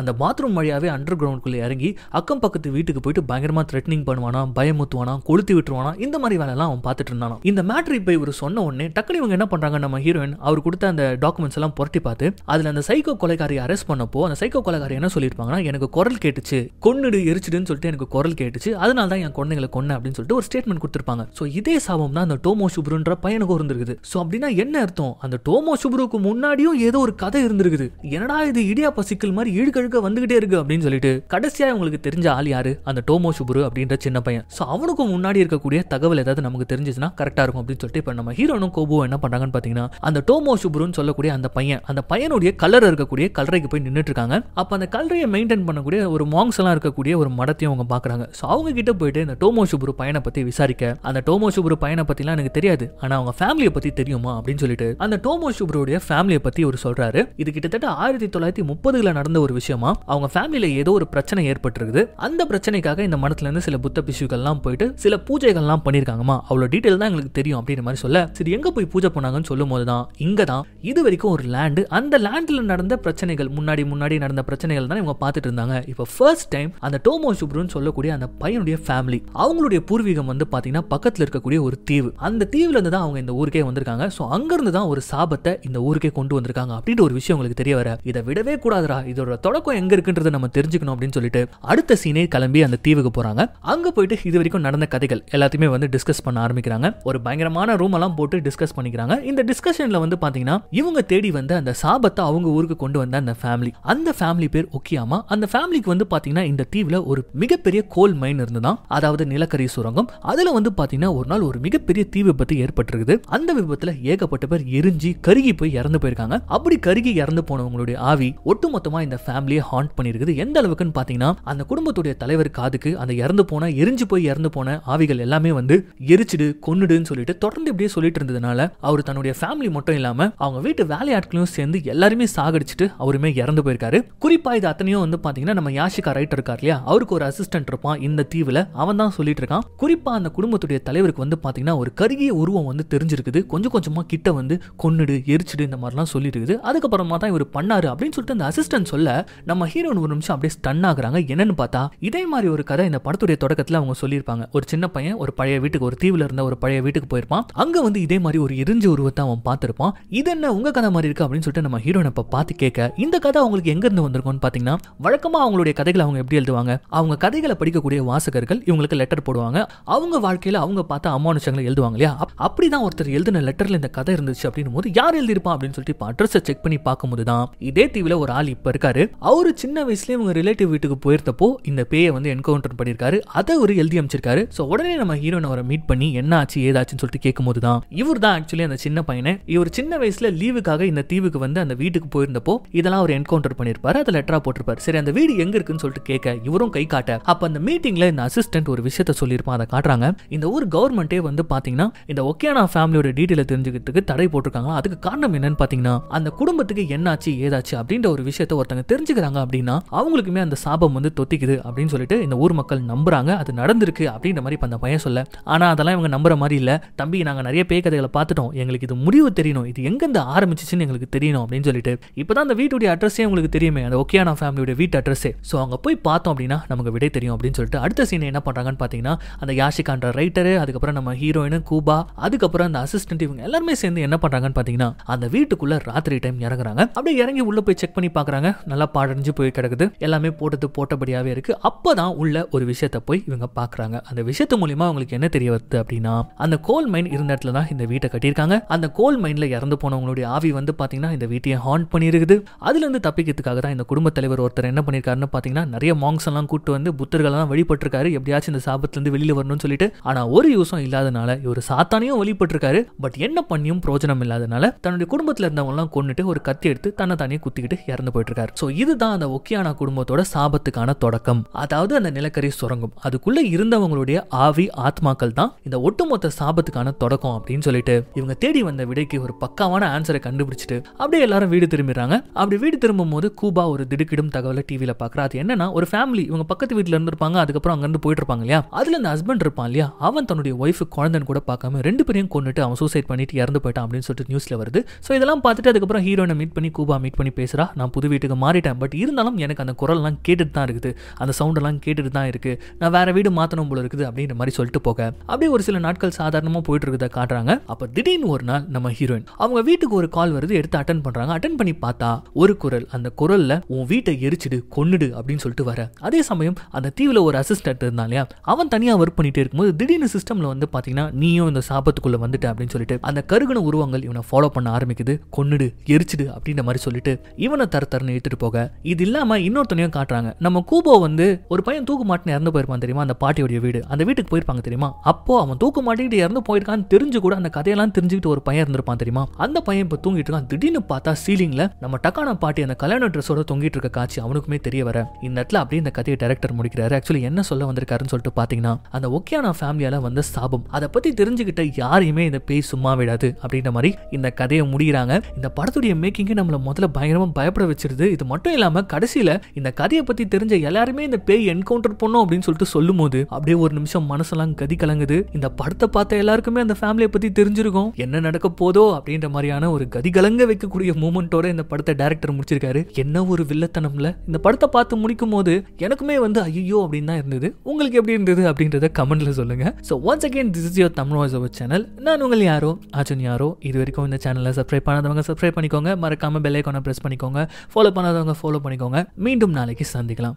அந்த பாத்ரூம் வழியாவே அண்டர் கிரவுண்ட்குள்ளே இறங்கி அக்கம் பக்கத்து வீட்டுக்கு போயிட்டு பயங்கரமா த்ரெட்னிங் பண்ணுவானா பயமுத்துவானா கொளுத்தி விட்டுருவானா இந்த மாதிரி வேலை அவன் பார்த்துட்டு இருந்தானா இந்த மேட்ரு போய் இவர் சொன்ன உடனே டக்குனு இவங்க என்ன பண்றாங்க நம்ம ஹீரோயின் அவர் கொடுத்த அந்த டாக்குமெண்ட்ஸ் எல்லாம் புரட்டி பார்த்து அதுல அந்த சைக்கோ கொலைக்காரி அரெஸ்ட் பண்ணப்போ அந்த சைக்கோ கொலைக்காரி என்ன சொல்லியிருப்பாங்கன்னா எனக்கு குரல் கேட்டுச்சு கொன்னுடு எரிச்சிடுன்னு சொல்லிட்டு எனக்கு குரல் கேட்டுச்சு அதனால தான் என் குழந்தைங்களை கொன்ன அப்படின்னு சொல்லிட்டு ஒரு ஸ்டேட்மெண்ட் கொடுத்துருப்பாங்க ஸோ இதே சாபம் தான் அந்த டோமோ சுப்ருன்ற பையனுக்கு இருந்திருக்குது சோ அப்படின்னா என்ன அர்த்தம் அந்த தோமோ சுப்ருக்கு முன்னாடியும் ஏதோ ஒரு கதை இருந்திருக்குது என்னடா இது இடியாப்ப சிக்கல் மாதிரி ஈடுகழுக்க வந்துகிட்டே இருக்கு அப்படின்னு சொல்லிட்டு கடைசியா அவங்களுக்கு தெரிஞ்ச ஆள் யாரு அந்த டோமோ சுபுரு அப்படின்ற சின்ன பையன் ஸோ அவனுக்கும் முன்னாடி இருக்கக்கூடிய தகவல் ஏதாவது நமக்கு தெரிஞ்சதுன்னா கரெக்டா இருக்கும் அப்படின்னு சொல்லிட்டு இப்போ நம்ம ஹீரோனும் கோபுவும் என்ன பண்றாங்கன்னு பாத்தீங்கன்னா அந்த டோமோ சுபுருன்னு சொல்லக்கூடிய அந்த பையன் அந்த பையனுடைய கலர் இருக்கக்கூடிய கல்லறைக்கு போய் நின்றுட்டு இருக்காங்க அப்போ அந்த கல்லறையை மெயின்டைன் பண்ணக்கூடிய ஒரு மாங்ஸ் எல்லாம் இருக்கக்கூடிய ஒரு மடத்தையும் அவங்க பாக்குறாங்க ஸோ அவங்க கிட்ட போயிட்டு இந்த டோமோ சுப்ரு பையனை பத்தி விசாரிக்க அந்த டோமோ சுப்ரு பையனை பத்திலாம் எனக்கு தெரியாது ஆனா அவங்க ஃபேமிலியை பத்தி தெரியுமா அப்படின்னு சொல்லிட்டு அந்த ஜோமோ ஷுப்ரோடைய ஃபேமிலியை பற்றி அவர் சொல்றாரு இது கிட்டத்தட்ட ஆயிரத்தி தொள்ளாயிரத்தி முப்பதுல நடந்த ஒரு விஷயமா அவங்க ஃபேமிலியில் ஏதோ ஒரு பிரச்சனை ஏற்பட்டிருக்குது அந்த பிரச்சனைக்காக இந்த இருந்து சில புத்த பிஷுக்கள்லாம் போயிட்டு சில பூஜைகள்லாம் பண்ணியிருக்காங்கம்மா அவ்வளோ டீட்டெயில் தான் எங்களுக்கு தெரியும் அப்படின்ற மாதிரி சொல்ல சரி எங்கே போய் பூஜை பண்ணாங்கன்னு சொல்லும் போது தான் இங்கே தான் இது வரைக்கும் ஒரு லேண்டு அந்த லேண்டில் நடந்த பிரச்சனைகள் முன்னாடி முன்னாடி நடந்த பிரச்சனைகள் தான் இவங்க பார்த்துட்டு இருந்தாங்க இப்போ ஃபர்ஸ்ட் டைம் அந்த டோமோ சுப்ருன்னு சொல்லக்கூடிய அந்த பையனுடைய ஃபேமிலி அவங்களுடைய பூர்வீகம் வந்து பார்த்தீங்கன்னா பக்கத்தில் இருக்கக்கூடிய ஒரு தீவு அந்த தீவுல இருந்து தான் அவங்க இந்த ஊருக்கே வந்திருக்காங்க ஸோ அங்கேருந்து தான் ஒரு சா ஆபத்தை இந்த ஊருக்கே கொண்டு வந்திருக்காங்க அப்படின்ற ஒரு விஷயம் உங்களுக்கு தெரிய வர இதை விடவே கூடாதுரா இதோட தொடக்கம் எங்க இருக்குன்றத நம்ம தெரிஞ்சுக்கணும் அப்படின்னு சொல்லிட்டு அடுத்த சீனே கிளம்பி அந்த தீவுக்கு போறாங்க அங்க போயிட்டு இது வரைக்கும் நடந்த கதைகள் எல்லாத்தையுமே வந்து டிஸ்கஸ் பண்ண ஆரம்பிக்கிறாங்க ஒரு பயங்கரமான ரூம் எல்லாம் போட்டு டிஸ்கஸ் பண்ணிக்கிறாங்க இந்த டிஸ்கஷன்ல வந்து பாத்தீங்கன்னா இவங்க தேடி வந்த அந்த சாபத்தை அவங்க ஊருக்கு கொண்டு வந்த அந்த ஃபேமிலி அந்த ஃபேமிலி பேர் ஒக்கியாமா அந்த ஃபேமிலிக்கு வந்து பாத்தீங்கன்னா இந்த தீவுல ஒரு மிகப்பெரிய கோல் மைன் இருந்துதான் அதாவது நிலக்கரி சுரங்கம் அதுல வந்து பாத்தீங்கன்னா ஒரு நாள் ஒரு மிகப்பெரிய தீ விபத்து ஏற்பட்டிருக்குது அந்த விபத்துல ஏகப்பட்ட பேர் எரிஞ்சு கருகி போய் இறந்து போயிருக்காங்க அப்படி கருகி இறந்து போனவங்களுடைய ஆவி ஒட்டுமொத்தமா இந்த ஃபேமிலியை ஹாண்ட் பண்ணிருக்குது எந்த அளவுக்குன்னு பாத்தீங்கன்னா அந்த குடும்பத்துடைய தலைவர் காதுக்கு அந்த இறந்து போன எரிஞ்சு போய் இறந்து போன ஆவிகள் எல்லாமே வந்து எரிச்சிடு கொன்னுடுன்னு சொல்லிட்டு தொடர்ந்து இப்படியே சொல்லிட்டு இருந்ததுனால அவர் தன்னுடைய ஃபேமிலி மட்டும் இல்லாம அவங்க வீட்டு வேலையாட்களையும் சேர்ந்து எல்லாருமே சாகடிச்சிட்டு அவருமே இறந்து போயிருக்காரு குறிப்பா இது அத்தனையும் வந்து பாத்தீங்கன்னா நம்ம யாஷிகா ரைட் இருக்கார் இல்லையா அவருக்கு ஒரு அசிஸ்டன்ட் இருப்பான் இந்த தீவுல அவன் தான் சொல்லிட்டு இருக்கான் குறிப்பா அந்த குடும்பத்துடைய தலைவருக்கு வந்து பாத்தீங்கன்னா ஒரு கருகிய உருவம் வந்து தெரிஞ்சிருக்குது கொஞ்சம் கொஞ்சமா கிட்ட வந்து கொண்டு கொன்னுடு எரிச்சிடு இந்த மாதிரிலாம் சொல்லிட்டு அதுக்கப்புறமா தான் இவர் பண்ணாரு அப்படின்னு சொல்லிட்டு அந்த அசிஸ்டன்ட் சொல்ல நம்ம ஹீரோன் ஒரு நிமிஷம் அப்படியே ஸ்டன் ஆகுறாங்க என்னன்னு பார்த்தா இதே மாதிரி ஒரு கதை இந்த படத்துடைய தொடக்கத்தில் அவங்க சொல்லியிருப்பாங்க ஒரு சின்ன பையன் ஒரு பழைய வீட்டுக்கு ஒரு தீவில் இருந்த ஒரு பழைய வீட்டுக்கு போயிருப்பான் அங்க வந்து இதே மாதிரி ஒரு எரிஞ்ச உருவத்தை அவன் பார்த்திருப்பான் இது என்ன உங்க கதை மாதிரி இருக்கு அப்படின்னு சொல்லிட்டு நம்ம ஹீரோனை இப்போ பார்த்து கேட்க இந்த கதை அவங்களுக்கு எங்க இருந்து வந்திருக்கும்னு பாத்தீங்கன்னா வழக்கமா அவங்களுடைய கதைகளை அவங்க எப்படி எழுதுவாங்க அவங்க கதைகளை படிக்கக்கூடிய வாசகர்கள் இவங்களுக்கு லெட்டர் போடுவாங்க அவங்க வாழ்க்கையில அவங்க பார்த்த அமானுஷங்களை எழுதுவாங்க இல்லையா அப்படிதான் ஒருத்தர் எழுதின லெட்டர்ல இந்த கதை இருந்துச்சு அப்படின்னு போது யார் எழுதியிருப்பா அப்படின்னு சொல்லிட்டு இப்போ அட்ரஸை செக் பண்ணி பார்க்கும்போது தான் இதே தீவில் ஒரு ஆள் இப்போ இருக்காரு அவர் சின்ன வயசுலேயே இவங்க ரிலேட்டிவ் வீட்டுக்கு போயிருந்தப்போ இந்த பேயை வந்து என்கவுண்டர் பண்ணியிருக்காரு அதை ஒரு எழுதி அமைச்சிருக்காரு ஸோ உடனே நம்ம ஹீரோனை அவரை மீட் பண்ணி என்ன ஆச்சு ஏதாச்சுன்னு சொல்லிட்டு கேட்கும்போது தான் இவர் தான் ஆக்சுவலி அந்த சின்ன பையனை இவர் சின்ன வயசுல லீவுக்காக இந்த தீவுக்கு வந்து அந்த வீட்டுக்கு போயிருந்தப்போ இதெல்லாம் அவர் என்கவுண்டர் பண்ணியிருப்பாரு அதை லெட்டரா போட்டிருப்பாரு சரி அந்த வீடு எங்க இருக்குன்னு சொல்லிட்டு கேட்க இவரும் கை காட்ட அப்ப அந்த மீட்டிங்ல இந்த அசிஸ்டன்ட் ஒரு விஷயத்த சொல்லியிருப்பான் அதை காட்டுறாங்க இந்த ஊர் கவர்மெண்ட்டே வந்து பாத்தீங்கன்னா இந்த ஒகேனா ஃபேமிலியோட டீட்டெயில தெரிஞ்சுக்கிறதுக்கு தடை போட்டிருக்காங்க அதுக்கு காரணம் என்னன்னு பாத்தீங்கன்னா அந்த குடும்பத்துக்கு என்னாச்சு ஏதாச்சு அப்படின்ற ஒரு விஷயத்த ஒருத்தங்க தெரிஞ்சுக்கிறாங்க அப்படின்னா அவங்களுக்குமே அந்த சாபம் வந்து தொத்திக்குது அப்படின்னு சொல்லிட்டு இந்த ஊர் மக்கள் நம்புறாங்க அது நடந்திருக்கு அப்படின்ற மாதிரி அந்த பையன் சொல்ல ஆனா அதெல்லாம் இவங்க நம்புற மாதிரி இல்ல தம்பி நாங்க நிறைய பேய் கதைகளை பார்த்துட்டோம் எங்களுக்கு இது முடிவு தெரியணும் இது இந்த ஆரம்பிச்சிச்சுன்னு எங்களுக்கு தெரியணும் அப்படின்னு சொல்லிட்டு இப்போதான் அந்த வீட்டுடைய அட்ரஸே உங்களுக்கு தெரியுமே அந்த ஒக்கியானா ஃபேமிலியோட வீட்டு அட்ரஸே ஸோ அங்கே போய் பார்த்தோம் அப்படின்னா நமக்கு விடை தெரியும் அப்படின்னு சொல்லிட்டு அடுத்த சீன் என்ன பண்ணுறாங்கன்னு பார்த்தீங்கன்னா அந்த யாஷிகான்ற ரைட்டரு அதுக்கப்புறம் நம்ம ஹீரோயின் கூபா அதுக்கப்புறம் அந்த அசிஸ்டன்ட் இவங்க எல்லாருமே சேர்ந்து என்ன பண்ணுறாங்கன்னு பார்த்தீங்கன்னா பார்த்தீங்கன்னா அந்த வீட்டுக்குள்ள ராத்திரி டைம் இறங்குறாங்க அப்படியே இறங்கி உள்ள போய் செக் பண்ணி பார்க்குறாங்க நல்லா பாடஞ்சு போய் கிடக்குது எல்லாமே போட்டது போட்டபடியாகவே இருக்கு அப்போதான் உள்ள ஒரு விஷயத்த போய் இவங்க பார்க்குறாங்க அந்த விஷயத்து மூலியமா அவங்களுக்கு என்ன தெரிய வருது அப்படின்னா அந்த கோல் மைன் இருந்த இடத்துல தான் இந்த வீட்டை கட்டியிருக்காங்க அந்த கோல் மைன்ல இறந்து போனவங்களுடைய ஆவி வந்து பார்த்தீங்கன்னா இந்த வீட்டையை ஹாண்ட் பண்ணியிருக்குது அதுலேருந்து தப்பிக்கிறதுக்காக தான் இந்த குடும்ப தலைவர் ஒருத்தர் என்ன பண்ணியிருக்காருன்னு பார்த்தீங்கன்னா நிறைய மாங்ஸ் எல்லாம் கூட்டு வந்து புத்தர்கள்லாம் வழிபட்டிருக்காரு எப்படியாச்சும் இந்த சாபத்துலேருந்து வெளியில் வரணும்னு சொல்லிட்டு ஆனால் ஒரு யூஸும் இல்லாதனால இவர் சாத்தானையும் வழிபட்டிருக்காரு பட் என்ன பண்ணியும் பிரோஜனம் இல்லாதனால இருக்கிறதுனால தன்னுடைய குடும்பத்தில் இருந்தவங்கலாம் கொண்டுட்டு ஒரு கத்தி எடுத்து தன்னை தானே குத்திக்கிட்டு இறந்து போயிட்டு இருக்காரு ஸோ இதுதான் அந்த ஒக்கியானா குடும்பத்தோட சாபத்துக்கான தொடக்கம் அதாவது அந்த நிலக்கரி சுரங்கம் அதுக்குள்ள இருந்தவங்களுடைய ஆவி ஆத்மாக்கள் தான் இந்த ஒட்டுமொத்த சாபத்துக்கான தொடக்கம் அப்படின்னு சொல்லிட்டு இவங்க தேடி வந்த விடைக்கு ஒரு பக்காவான ஆன்சரை கண்டுபிடிச்சிட்டு அப்படியே எல்லாரும் வீடு திரும்பிடுறாங்க அப்படி வீடு திரும்பும் போது கூபா ஒரு திடுக்கிடும் தகவலை டிவியில பாக்குறா அது என்னன்னா ஒரு ஃபேமிலி இவங்க பக்கத்து இருந்து இருந்திருப்பாங்க அதுக்கப்புறம் அங்கிருந்து போயிட்டு இருப்பாங்க இல்லையா அதுல அந்த ஹஸ்பண்ட் இருப்பான் இல்லையா அவன் தன்னுடைய ஒய்ஃபு குழந்தைன்னு கூட பார்க்காம ரெண்டு பேரையும் கொண்டுட்டு அவன் சூசைட் பண்ணிட்டு இறந்து போயிட்டான் அப்படின்னு சொல்லிட்டு நியூஸ் நியூஸில் வருது ஸோ இதெல்லாம் பார்த்துட்டு அதுக்கப்புறம் ஹீரோயினை மீட் பண்ணி கூபா மீட் பண்ணி பேசுகிறா நான் புது வீட்டுக்கு மாறிட்டேன் பட் இருந்தாலும் எனக்கு அந்த குரல்லாம் கேட்டுட்டு தான் இருக்குது அந்த சவுண்டெல்லாம் கேட்டுட்டு தான் இருக்குது நான் வேறு வீடு மாற்றணும் போல இருக்குது அப்படின்ற மாதிரி சொல்லிட்டு போக அப்படியே ஒரு சில நாட்கள் சாதாரணமாக போயிட்டு இருக்கிறத காட்டுறாங்க அப்போ திடீர்னு ஒரு நாள் நம்ம ஹீரோயின் அவங்க வீட்டுக்கு ஒரு கால் வருது எடுத்து அட்டன் பண்ணுறாங்க அட்டன் பண்ணி பார்த்தா ஒரு குரல் அந்த குரலில் உன் வீட்டை எரிச்சிடு கொன்னுடு அப்படின்னு சொல்லிட்டு வர அதே சமயம் அந்த தீவில் ஒரு அசிஸ்டன்ட் இருந்தான் இல்லையா அவன் தனியாக ஒர்க் பண்ணிட்டு இருக்கும்போது திடீர்னு சிஸ்டமில் வந்து பார்த்தீங்கன்னா நீயும் இந்த சாபத்துக்குள்ளே வந்துட்டு அப்படின்னு சொல்லிட்டு அந்த கருகண உருவங்கள் இவனை ஃபாலோ பண்ண ஆரம்பிக்குது கொன்னுடு எரிச்சிடு அப்படின்ற மாதிரி சொல்லிட்டு இவனை தர தரன்னு இழுத்துட்டு போக இது இல்லாம இன்னொருத்தனையும் காட்டுறாங்க நம்ம கூபோ வந்து ஒரு பையன் தூக்கு மாட்டேன்னு இறந்து போயிருப்பான் தெரியுமா அந்த பாட்டியோடைய வீடு அந்த வீட்டுக்கு போயிருப்பாங்க தெரியுமா அப்போ அவன் தூக்கு மாட்டிக்கிட்டு இறந்து போயிருக்கான்னு தெரிஞ்சு கூட அந்த கதையெல்லாம் தெரிஞ்சுக்கிட்டு ஒரு பையன் இருந்திருப்பான் தெரியுமா அந்த பையன் இப்போ தூங்கிட்டு இருக்கான் திடீர்னு பார்த்தா சீலிங்ல நம்ம டக்கான பாட்டி அந்த கல்யாண ட்ரெஸ்ஸோட தொங்கிட்டு இருக்க காட்சி அவனுக்குமே தெரிய வர இந்த இடத்துல அப்படியே இந்த கதையை டேரக்டர் முடிக்கிறாரு ஆக்சுவலி என்ன சொல்ல வந்திருக்காருன்னு சொல்லிட்டு பாத்தீங்கன்னா அந்த ஒக்கியானா ஃபேமிலியால வந்து சாபம் அதை பத்தி தெரிஞ்சுக்கிட்ட யாரையுமே இந்த பேய் சும்மா விடாது அப்படின்ற மாதிரி இந்த இந்த கதையை முடிகிறாங்க இந்த படத்துடைய மேக்கிங்கை நம்மளை முதல்ல பயங்கரமாக பயப்பட வச்சிருது இது மட்டும் இல்லாமல் கடைசியில் இந்த கதையை பற்றி தெரிஞ்ச எல்லாருமே இந்த பேய் என்கவுண்டர் பண்ணோம் அப்படின்னு சொல்லிட்டு சொல்லும் போது அப்படியே ஒரு நிமிஷம் மனசெல்லாம் கதி கலங்குது இந்த படத்தை பார்த்த எல்லாருக்குமே அந்த ஃபேமிலியை பற்றி தெரிஞ்சிருக்கும் என்ன நடக்க போதோ அப்படின்ற மாதிரியான ஒரு கதி கலங்க வைக்கக்கூடிய மூமெண்ட்டோட இந்த படத்தை டேரக்டர் முடிச்சிருக்காரு என்ன ஒரு வில்லத்தனம்ல இந்த படத்தை பார்த்து முடிக்கும் போது எனக்குமே வந்து ஐயோ அப்படின்னு தான் இருந்தது உங்களுக்கு எப்படி இருந்தது அப்படின்றத கமெண்ட்ல சொல்லுங்க so once again this is your Tamil voice channel நான் உங்கள் யாரோ ஆச்சன் யாரோ இது வரைக்கும் இந்த சேனலை சப்ஸ்கிரைப் பண்ணாதவங்க சப்ஸ்கிரைப் பண்ணிக்கோங்க மறக்காமல் பெல்லைக்கான ப்ரெஸ் பண்ணிக்கோங்க ஃபாலோ பண்ணாதவங்க ஃபாலோ பண்ணிக்கோங்க மீண்டும் நாளைக்கு சந்திக்கலாம்